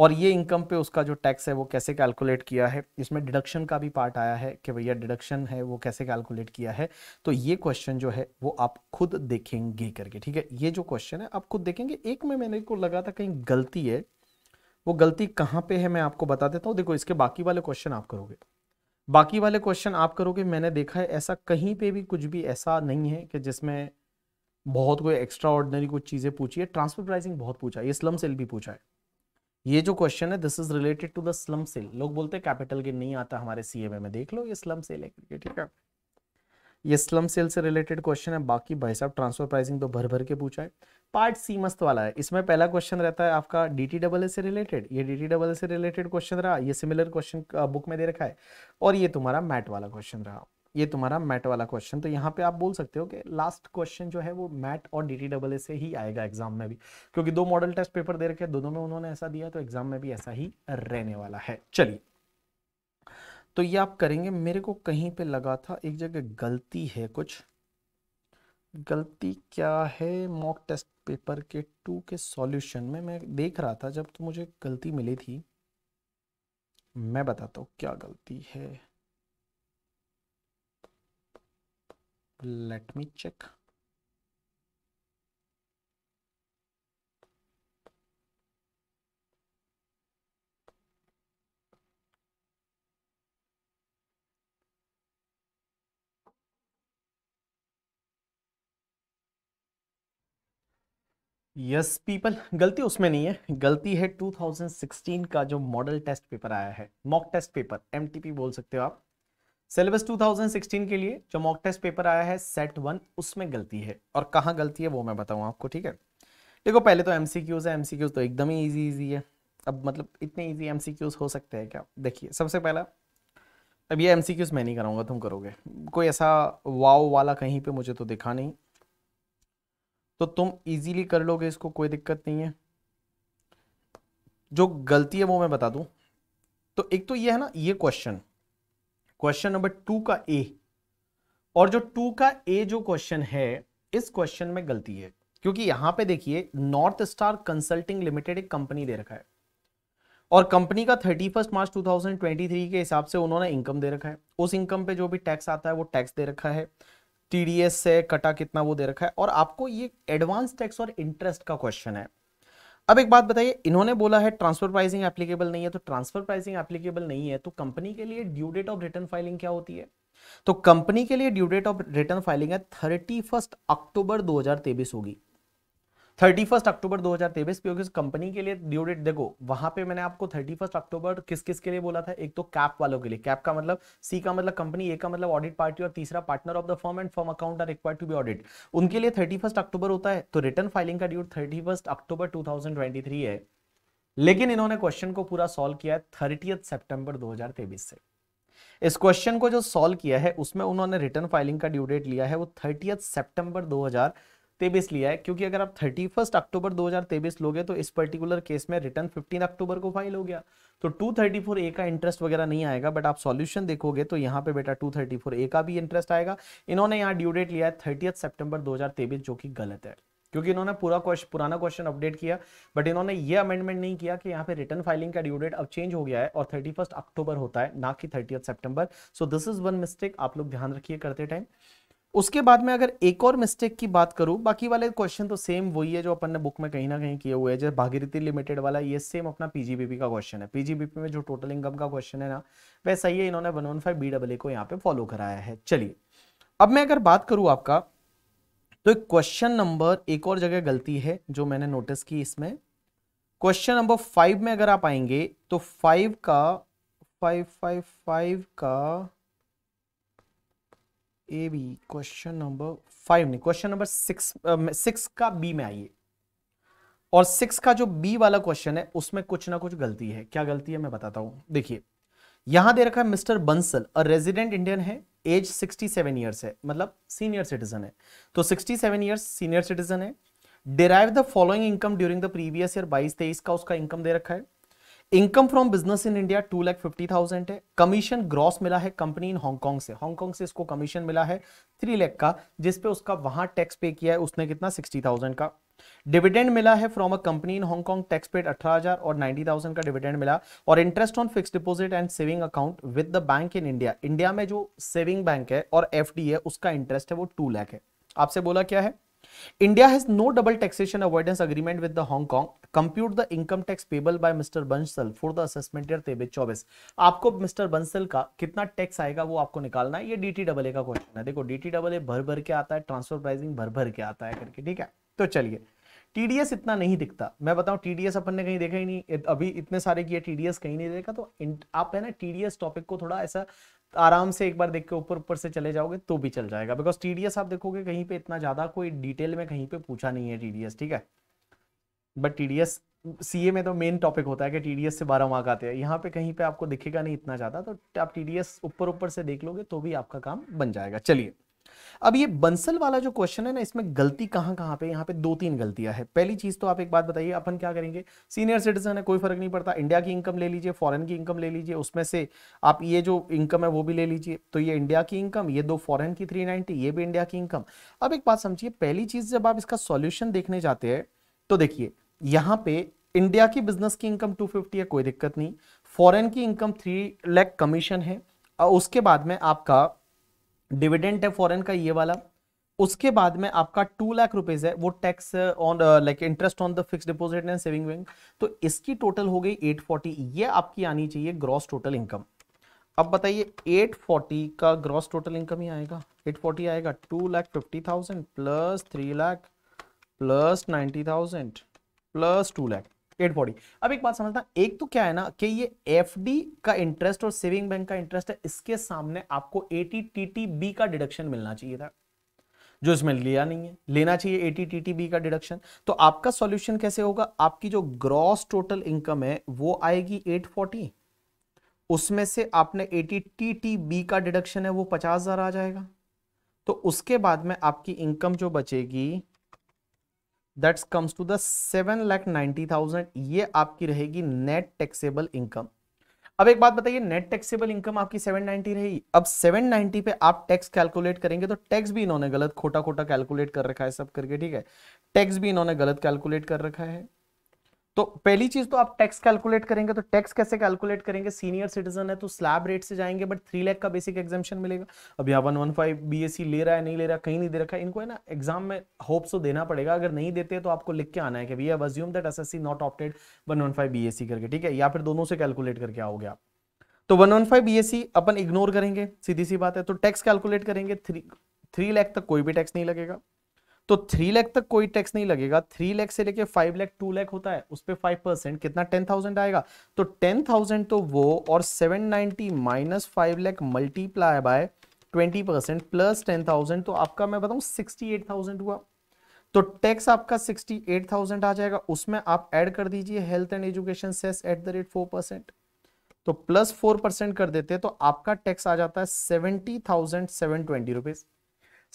और ये इनकम पे उसका जो टैक्स है वो कैसे कैलकुलेट किया है इसमें डिडक्शन का भी पार्ट आया है कि भैया डिडक्शन है वो कैसे कैलकुलेट किया है तो ये क्वेश्चन जो है वो आप खुद देखेंगे करके ठीक है ये जो क्वेश्चन है आप खुद देखेंगे एक में मैंने को लगा था कहीं गलती है वो गलती कहाँ पे है मैं आपको बता देता हूँ देखो इसके बाकी वाले क्वेश्चन आप करोगे बाकी वाले क्वेश्चन आप करोगे मैंने देखा है ऐसा कहीं पे भी कुछ भी ऐसा नहीं है कि जिसमें बहुत कोई एक्स्ट्रा ऑर्डनरी कुछ चीज़ें पूछी है ट्रांसफर प्राइसिंग बहुत पूछा है ये स्लम सेल भी पूछा है ये जो क्वेश्चन है this is related to the slump sale लोग बोलते हैं कैपिटल गेन नहीं आता हमारे सीएमए में देख लो ये स्लम सेल है ठीक है ये स्लम सेल से रिलेटेड क्वेश्चन है बाकी भाई साहब ट्रांसफर प्राइसिंग तो भर भर के पूछा है पार्ट सी मस्त वाला है इसमें पहला क्वेश्चन रहता है आपका डी टी डबल से रिलेटेड ये डी टी डबल से रिलेटेड क्वेश्चन रहा ये सिमिलर क्वेश्चन बुक में दे रखा है और ये तुम्हारा मैट वाला क्वेश्चन रहा ये तुम्हारा मैट वाला क्वेश्चन तो यहाँ पे आप बोल सकते हो कि लास्ट क्वेश्चन जो है वो मैट और डी टी डबल ए से ही आएगा एग्जाम में भी क्योंकि दो मॉडल टेस्ट पेपर दे रखे दोनों में उन्होंने ऐसा दिया तो एग्जाम में भी ऐसा ही रहने वाला है चलिए तो ये आप करेंगे मेरे को कहीं पे लगा था एक जगह गलती है कुछ गलती क्या है मॉक टेस्ट पेपर के टू के सॉल्यूशन में मैं देख रहा था जब तो मुझे गलती मिली थी मैं बताता हूँ क्या गलती है let me check yes people गलती उसमें नहीं है गलती है 2016 का जो मॉडल टेस्ट पेपर आया है मॉक टेस्ट पेपर एम बोल सकते हो आप सिलेबस 2016 के लिए जो मॉक टेस्ट पेपर आया है सेट वन उसमें गलती है और कहाँ गलती है वो मैं बताऊँ आपको ठीक है देखो पहले तो एम है एम तो एकदम ही ईजी ईजी है अब मतलब इतने ईजी एम हो सकते हैं क्या देखिए सबसे पहला अब ये एम मैं नहीं कराऊंगा तुम करोगे कोई ऐसा वाव वाला कहीं पर मुझे तो दिखा नहीं तो तुम इजीली कर लोगे इसको कोई दिक्कत नहीं है जो गलती है वो मैं बता दूं तो एक तो ये है ना ये क्वेश्चन क्वेश्चन नंबर टू का ए और जो टू का ए जो क्वेश्चन है इस क्वेश्चन में गलती है क्योंकि यहां पे देखिए नॉर्थ स्टार कंसल्टिंग लिमिटेड एक कंपनी दे रखा है और कंपनी का थर्टी फर्स्ट मार्च 2023 के हिसाब से उन्होंने इनकम दे रखा है उस इनकम पे जो भी टैक्स आता है वो टैक्स दे रखा है टीडीएस से कटा कितना वो दे रखा है और आपको ये एडवांस टैक्स और इंटरेस्ट का क्वेश्चन है अब एक बात बताइए इन्होंने बोला है ट्रांसफर प्राइसिंग एप्लीकेबल नहीं है तो ट्रांसफर प्राइसिंग एप्लीकेबल नहीं है तो कंपनी के लिए due date of return filing क्या होती है तो कंपनी के लिए due date of return filing है थर्टी अक्टूबर दो होगी थर्टी फर्स्ट अक्टूबर दो हजार तेईस क्योंकि कंपनी के लिए ड्यू डेट देखो वहां पे मैंने आपको थर्टी फर्स्ट अक्टूबर किस किस के लिए बोला था एक तो कैप वालों के लिए कैप का मतलब सी का मतलब कंपनी ए का मतलब ऑडिट पार्टी और तीसरा partner of the firm and firm account are required to be audit उनके लिए थर्टी फर्स्ट अक्टूबर होता है तो रिटर्न फाइलिंग का due date thirty first October two thousand twenty three है लेकिन इन्होंने क्वेश्चन को पूरा सोल्व किया है थर्टी सेप्टेम्बर दो हजार तेईस से इस क्वेश्चन को जो सोल्व किया है उसमें उन्होंने रिटर्न फाइलिंग का ड्यू डेट लिया है वो थर्टी सेप्टेम्बर दो हजार तेबिस लिया है क्योंकि अगर आप थर्टी फर्स्ट अक्टूबर दो हजार तेबिस लोगे तो इस पर्टिकुलर केस में रिटर्न फिफ्टीन अक्टूबर को फाइल हो गया तो टू थर्टी फोर ए का इंटरेस्ट वगैरह नहीं आएगा बट आप सॉल्यूशन देखोगे तो यहाँ पे बेटा टू थर्टी फोर ए का भी इंटरेस्ट आएगा इन्होंने यहाँ ड्यू डेट लिया है थर्टीथ सेप्टेम्बर दो हजार तेबिस जो कि गलत है क्योंकि इन्होंने पूरा क्वेश्चन पुराना क्वेश्चन अपडेट किया बट इन्होंने ये अमेंडमेंट नहीं किया कि यहाँ पे रिटर्न फाइलिंग का ड्यू डेट अब चेंज हो गया है और थर्टी अक्टूबर होता है ना कि thirty September so this is one mistake आप लोग ध्यान रखिए करते टाइम उसके बाद में अगर एक और मिस्टेक की बात करूं बाकी वाले क्वेश्चन तो सेम वही है जो अपन ने बुक में कहीं ना कहीं किए हुए हैं जैसे भागीरथी लिमिटेड वाला ये सेम अपना पीजीबीपी का क्वेश्चन है पीजीबीपी में जो टोटल इनकम का क्वेश्चन है ना वैसा ही इन्होंने one one five B double A को यहाँ पे फॉलो कराया है चलिए अब मैं अगर बात करूं आपका तो क्वेश्चन नंबर एक और जगह गलती है जो मैंने नोटिस की इसमें क्वेश्चन नंबर फाइव में अगर आप आएंगे तो फाइव का फाइव फाइव फाइव का A B question number five नहीं क्वेश्चन नंबर सिक्स सिक्स का बी में आइए और सिक्स का जो बी वाला क्वेश्चन है उसमें कुछ ना कुछ गलती है क्या गलती है मैं बताता हूं देखिए यहां दे रखा है mister Bansal a resident Indian है एज 67 ईयर्स है मतलब सीनियर सिटीजन है तो 67 ईयर्स सीनियर सिटीजन है derive the following income during the previous year 22 23 का उसका इनकम दे रखा है income from business in India two lakh fifty thousand है कमीशन ग्रॉस मिला है कंपनी इन हांगकांग से हांगकांग से इसको कमीशन मिला है थ्री लैख का जिसपे उसका वहां टैक्स पे किया है उसने कितना सिक्सटी थाउजेंड का डिविडेंड मिला है from a company in Hong Kong tax paid अठारह हजार और थाउजेंड का डिविडेंड मिला और interest on fix deposit and saving account with the bank in India India में जो सेविंग बैंक है और डी है उसका इंटरेस्ट है वो टू लैख है आपसे बोला क्या है India has no double taxation avoidance agreement with the Hong Kong. Compute the income tax payable by Mr. Bansal for the assessment year 2324. आपको मिस्टर बंसल का कितना टैक्स आएगा वो आपको निकालना है ये डीटी डबल का क्वेश्चन है देखो डीटी डबल भर भर के आता है ट्रांसफर प्राइसिंग भर भर के आता है करके ठीक है तो चलिए टीडीएस इतना नहीं दिखता मैं बताऊं टीडीएस अपन ने कहीं देखा ही नहीं अभी इतने सारे किए टीडीएस कहीं नहीं देखा तो आप है ना टीडीएस टॉपिक को थोड़ा ऐसा आराम से एक बार देख के ऊपर ऊपर से चले जाओगे तो भी चल जाएगा बिकॉज टीडीएस आप देखोगे कहीं पे इतना ज़्यादा कोई डिटेल में कहीं पे पूछा नहीं है टीडीएस ठीक है बट टीडीएस सीए में तो मेन टॉपिक होता है कि टीडीएस से बारह मार्क आते हैं यहाँ पे कहीं पे आपको दिखेगा नहीं इतना ज़्यादा तो आप टीडीएस ऊपर ऊपर से देख लोगे तो भी आपका काम बन जाएगा चलिए अब ये बंसल वाला जो क्वेश्चन है ना इसमें गलती कहां कहां पे यहां पे दो तीन गलतियां है पहली चीज तो आप एक बात बताइए अपन क्या करेंगे सीनियर सिटीजन है कोई फर्क नहीं पड़ता इंडिया की इनकम ले लीजिए फॉरेन की इनकम ले लीजिए उसमें से आप ये जो इनकम है वो भी ले लीजिए तो ये इंडिया की इनकम ये दो फॉरन की थ्री ये भी इंडिया की इनकम अब एक बात समझिए पहली चीज जब आप इसका सोल्यूशन देखने जाते हैं तो देखिए यहां पर इंडिया की बिजनेस की इनकम टू है कोई दिक्कत नहीं फॉरन की इनकम थ्री लैक कमीशन है और उसके बाद में आपका डिविडेंट है फॉरेन का ये वाला उसके बाद में आपका टू लाख रुपीज है वो tax on like interest on the fix deposit and saving bank तो इसकी टोटल हो गई एट फोर्टी ये आपकी आनी चाहिए ग्रॉस टोटल इनकम अब बताइए एट फोर्टी का ग्रॉस टोटल इनकम ही आएगा एट फोर्टी आएगा two lakh fifty thousand plus three lakh plus ninety thousand plus two lakh eight forty अब एक बात समझना एक तो क्या है ना कि ये एफ का इंटरेस्ट और सेविंग बैंक का इंटरेस्ट है इसके सामने आपको ए टी का डिडक्शन मिलना चाहिए था जो इसमें लिया नहीं है लेना चाहिए ए टी का डिडक्शन तो आपका सॉल्यूशन कैसे होगा आपकी जो ग्रॉस टोटल इनकम है वो आएगी 840 उसमें से आपने ए टी का डिडक्शन है वो पचास हजार आ जाएगा तो उसके बाद में आपकी इनकम जो बचेगी that's comes to the seven lakh ninety thousand ये आपकी रहेगी नेट टैक्सेबल इनकम अब एक बात बताइए नेट टैक्सेबल इनकम आपकी 790 रही अब 790 पे आप टैक्स कैलकुलेट करेंगे तो टैक्स भी इन्होंने गलत खोटा खोटा कैलकुलेट कर रखा है सब करके ठीक है टैक्स भी इन्होंने गलत कैलकुलेट कर रखा है तो पहली चीज तो आप टैक्स कैलकुलेट करेंगे तो टैक्स कैसे कैलकुलेट करेंगे सीनियर सिटीजन है तो स्लैब रेट से जाएंगे बट थ्री लैख का बेसिक एग्जामेशन मिलेगा अब यहाँ वन वन फाइव बी ले रहा है नहीं ले रहा कहीं नहीं दे रखा है इनको है ना एग्जाम में होप सो तो देना पड़ेगा अगर नहीं देते तो आपको लिख के आना है कि भैया assume that is not opted one one five B करके ठीक है या फिर दोनों से कैलकुलेट करके आओगे आप तो वन वन फाइव बी अपन इग्नोर करेंगे सीधी सी बात है तो टैक्स कैलकुलेट करेंगे थ्री थ्री लैख तक कोई भी टैक्स नहीं लगेगा तो थ्री लैख तक कोई टैक्स नहीं लगेगा थ्री लैख से लेके फाइव लैख टू लैख होता है उस पर फाइव परसेंट कितना टेन थाउजेंड आएगा तो टेन थाउजेंड तो वो और seven ninety minus five lakh multiply by twenty percent plus ten thousand तो आपका मैं बताऊं सिक्सटी एट थाउजेंड हुआ तो टैक्स आपका सिक्सटी एट थाउजेंड आ जाएगा उसमें आप ऐड कर दीजिए health and education cess at the rate four percent तो प्लस फोर परसेंट कर देते हैं तो आपका टैक्स आ जाता है seventy thousand seven twenty rupees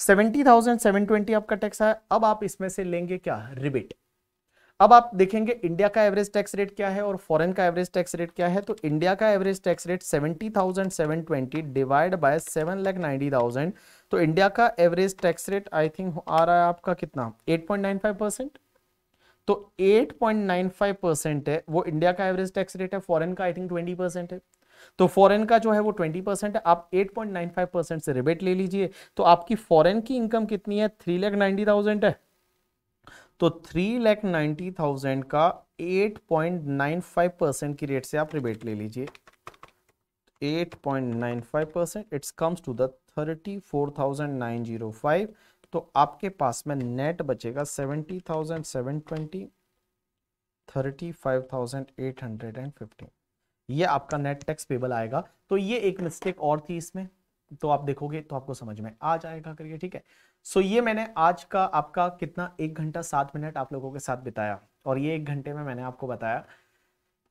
70,720 आपका टैक्स है अब आप इसमें से लेंगे क्या रिबेट अब आप देखेंगे इंडिया का एवरेज टैक्स रेट क्या है और फॉरेन का एवरेज टैक्स रेट क्या है तो इंडिया का average tax rate 70,720 divide by seven lakh ninety thousand तो इंडिया का average tax rate I think आ रहा है आपका कितना एट परसेंट तो 8.95 परसेंट है वो इंडिया का एवरेज टैक्स रेट है फॉरेन का आई थिंक 20 परसेंट है तो फॉरेन का जो है वो 20 परसेंट है आप 8.95 परसेंट से रिबेट ले लीजिए तो आपकी फॉरेन की इनकम कितनी है थ्री लैख नाइन्टी थाउजेंड है तो थ्री लैख नाइन्टी थाउजेंड का 8.95 परसेंट की रेट से आप रिबेट ले लीजिए 8.95 percent it's comes to the 34,905 तो आपके पास में नेट बचेगा 70,720 35,815 ये आपका नेट टैक्स पेबल आएगा तो ये एक मिस्टेक और थी इसमें तो आप देखोगे तो आपको समझ में आ जाएगा करिए ठीक है सो ये मैंने आज का आपका कितना एक घंटा सात मिनट आप लोगों के साथ बिताया और ये एक घंटे में मैंने आपको बताया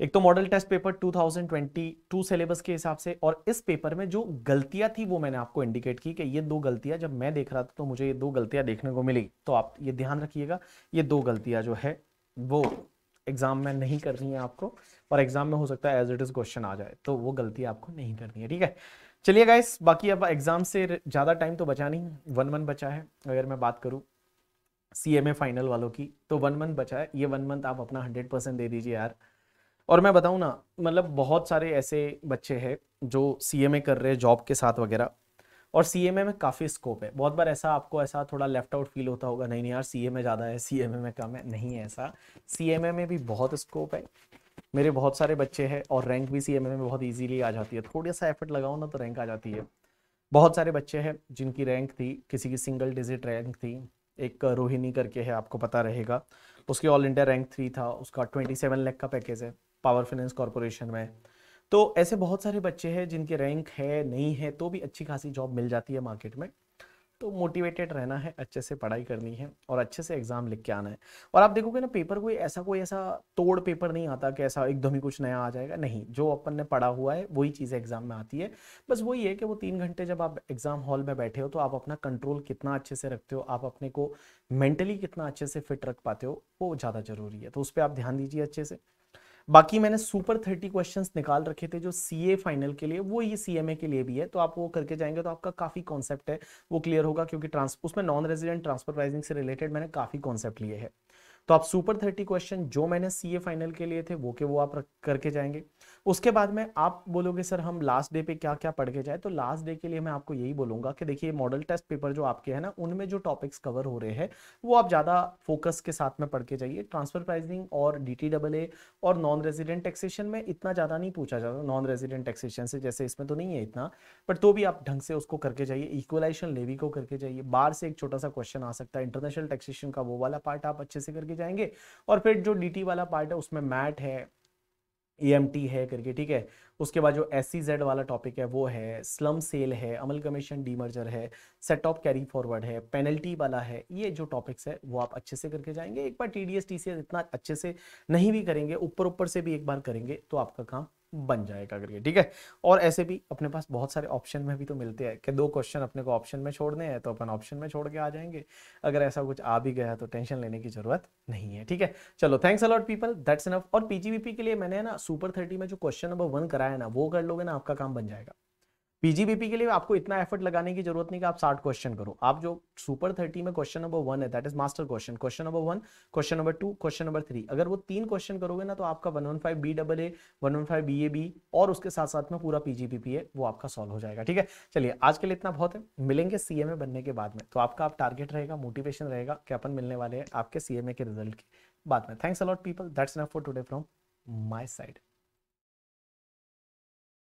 एक तो मॉडल टेस्ट पेपर 2022 सिलेबस के हिसाब से और इस पेपर में जो गलतियां थी वो मैंने आपको इंडिकेट की कि ये दो गलतियां जब मैं देख रहा था तो मुझे ये दो गलतियां देखने को मिली तो आप ये ध्यान रखिएगा ये दो गलतियां जो है वो एग्ज़ाम में नहीं करनी है आपको और एग्ज़ाम में हो सकता है एज इट इज़ क्वेश्चन आ जाए तो वो गलती आपको नहीं करनी है ठीक है चलिए गाइस बाकी अब एग्ज़ाम से ज़्यादा टाइम तो बचा नहीं वन मंथ बचा है अगर मैं बात करूँ सी एम ए फाइनल वालों की तो वन मंथ बचा है ये वन मंथ आप अपना हंड्रेड परसेंट दे दीजिए यार और मैं बताऊँ ना मतलब बहुत सारे ऐसे बच्चे हैं जो सी एम ए कर रहे हैं जॉब के साथ वगैरह और सी में काफ़ी स्कोप है बहुत बार ऐसा आपको ऐसा थोड़ा लेफ्ट आउट फील होता होगा नहीं नहीं यार सी में ज़्यादा है सी में कम है नहीं है ऐसा सी में भी बहुत स्कोप है मेरे बहुत सारे बच्चे हैं और रैंक भी सी में बहुत ईजीली आ जाती है थोड़ा सा एफर्ट लगाओ ना तो रैंक आ जाती है बहुत सारे बच्चे हैं जिनकी रैंक थी किसी की सिंगल डिजिट रैंक थी एक रोहिणी करके है आपको पता रहेगा उसकी ऑल इंडिया रैंक थ्री था उसका ट्वेंटी सेवन लैख का पैकेज है पावर फाइनेंस कॉरपोरेशन में तो ऐसे बहुत सारे बच्चे हैं जिनके रैंक है नहीं है तो भी अच्छी खासी जॉब मिल जाती है मार्केट में तो मोटिवेटेड रहना है अच्छे से पढ़ाई करनी है और अच्छे से एग्जाम लिख के आना है और आप देखोगे ना पेपर कोई ऐसा कोई ऐसा तोड़ पेपर नहीं आता कि ऐसा एकदम ही कुछ नया आ जाएगा नहीं जो अपन ने पढ़ा हुआ है वही चीज़ एग्जाम में आती है बस वही है कि वो तीन घंटे जब आप एग्जाम हॉल में बैठे हो तो आप अपना कंट्रोल कितना अच्छे से रखते हो आप अपने को मेंटली कितना अच्छे से फिट रख पाते हो वो ज़्यादा जरूरी है तो उस पर आप ध्यान दीजिए अच्छे से बाकी मैंने सुपर थर्टी क्वेश्चंस निकाल रखे थे जो सीए फाइनल के लिए वो ये सीएमए के लिए भी है तो आप वो करके जाएंगे तो आपका काफी कॉन्सेप्ट है वो क्लियर होगा क्योंकि उसमें नॉन रेजिडेंट ट्रांसफर प्राइसिंग से रिलेटेड मैंने काफी कॉन्सेप्ट लिए है तो आप सुपर थर्टी क्वेश्चन जो मैंने सीए फाइनल के लिए थे वो के वो आप करके जाएंगे उसके बाद में आप बोलोगे सर हम लास्ट डे पे क्या क्या पढ़ के जाए तो लास्ट डे के लिए मैं आपको यही बोलूंगा कि देखिए मॉडल टेस्ट पेपर जो आपके हैं ना उनमें जो टॉपिक्स कवर हो रहे हैं वो आप ज़्यादा फोकस के साथ में पढ़ के जाइए ट्रांसफर प्राइसिंग और डी टी डबल ए और नॉन रेजिडेंट टैक्सेशन में इतना ज़्यादा नहीं पूछा जाता नॉन रेजिडेंट टैक्सेशन से जैसे इसमें तो नहीं है इतना बट तो भी आप ढंग से उसको करके जाइए इक्वलाइजेशन लेवी को करके जाइए बार से एक छोटा सा क्वेश्चन आ सकता है इंटरनेशनल टैक्सेशन का वो वाला पार्ट आप अच्छे से करके जाएंगे और फिर जो डी वाला पार्ट है उसमें मैट है ई है करके ठीक है उसके बाद जो एस सी जेड वाला टॉपिक है वो है स्लम सेल है अमल कमीशन डीमर्जर है सेट ऑफ कैरी फॉरवर्ड है पेनल्टी वाला है ये जो टॉपिक्स है वो आप अच्छे से करके जाएंगे एक बार T D S S T C इतना अच्छे से नहीं भी करेंगे ऊपर ऊपर से भी एक बार करेंगे तो आपका काम बन जाएगा करके ठीक है और ऐसे भी अपने पास बहुत सारे ऑप्शन में भी तो मिलते हैं कि दो क्वेश्चन अपने को ऑप्शन में छोड़ने हैं तो अपन ऑप्शन में छोड़ के आ जाएंगे अगर ऐसा कुछ आ भी गया तो टेंशन लेने की जरूरत नहीं है ठीक है चलो thanks a lot people that's enough और पीजीवीपी के लिए मैंने ना सुपर थर्टी में जो क्वेश्चन नंबर वन कराया ना वो कर लोगे ना आपका काम बन जाएगा पीजीबीपी के लिए आपको इतना एफर्ट लगाने की जरूरत नहीं कि आप साठ क्वेश्चन करो आप जो सुपर थर्टी में क्वेश्चन नंबर वन है that is master question question number one question number two question number three अगर वो तीन क्वेश्चन करोगे ना तो आपका one one five B double A one one five B A B और उसके साथ साथ में पूरा पीजीबीपी है वो आपका सॉल्व हो जाएगा ठीक है चलिए आज के लिए इतना बहुत है मिलेंगे सीएमए बनने के बाद में तो आपका आप टारगेट रहेगा मोटिवेशन रहेगा कि अपन मिलने वाले हैं आपके सीएमए के रिजल्ट के बाद में thanks a lot people that's not for today from my side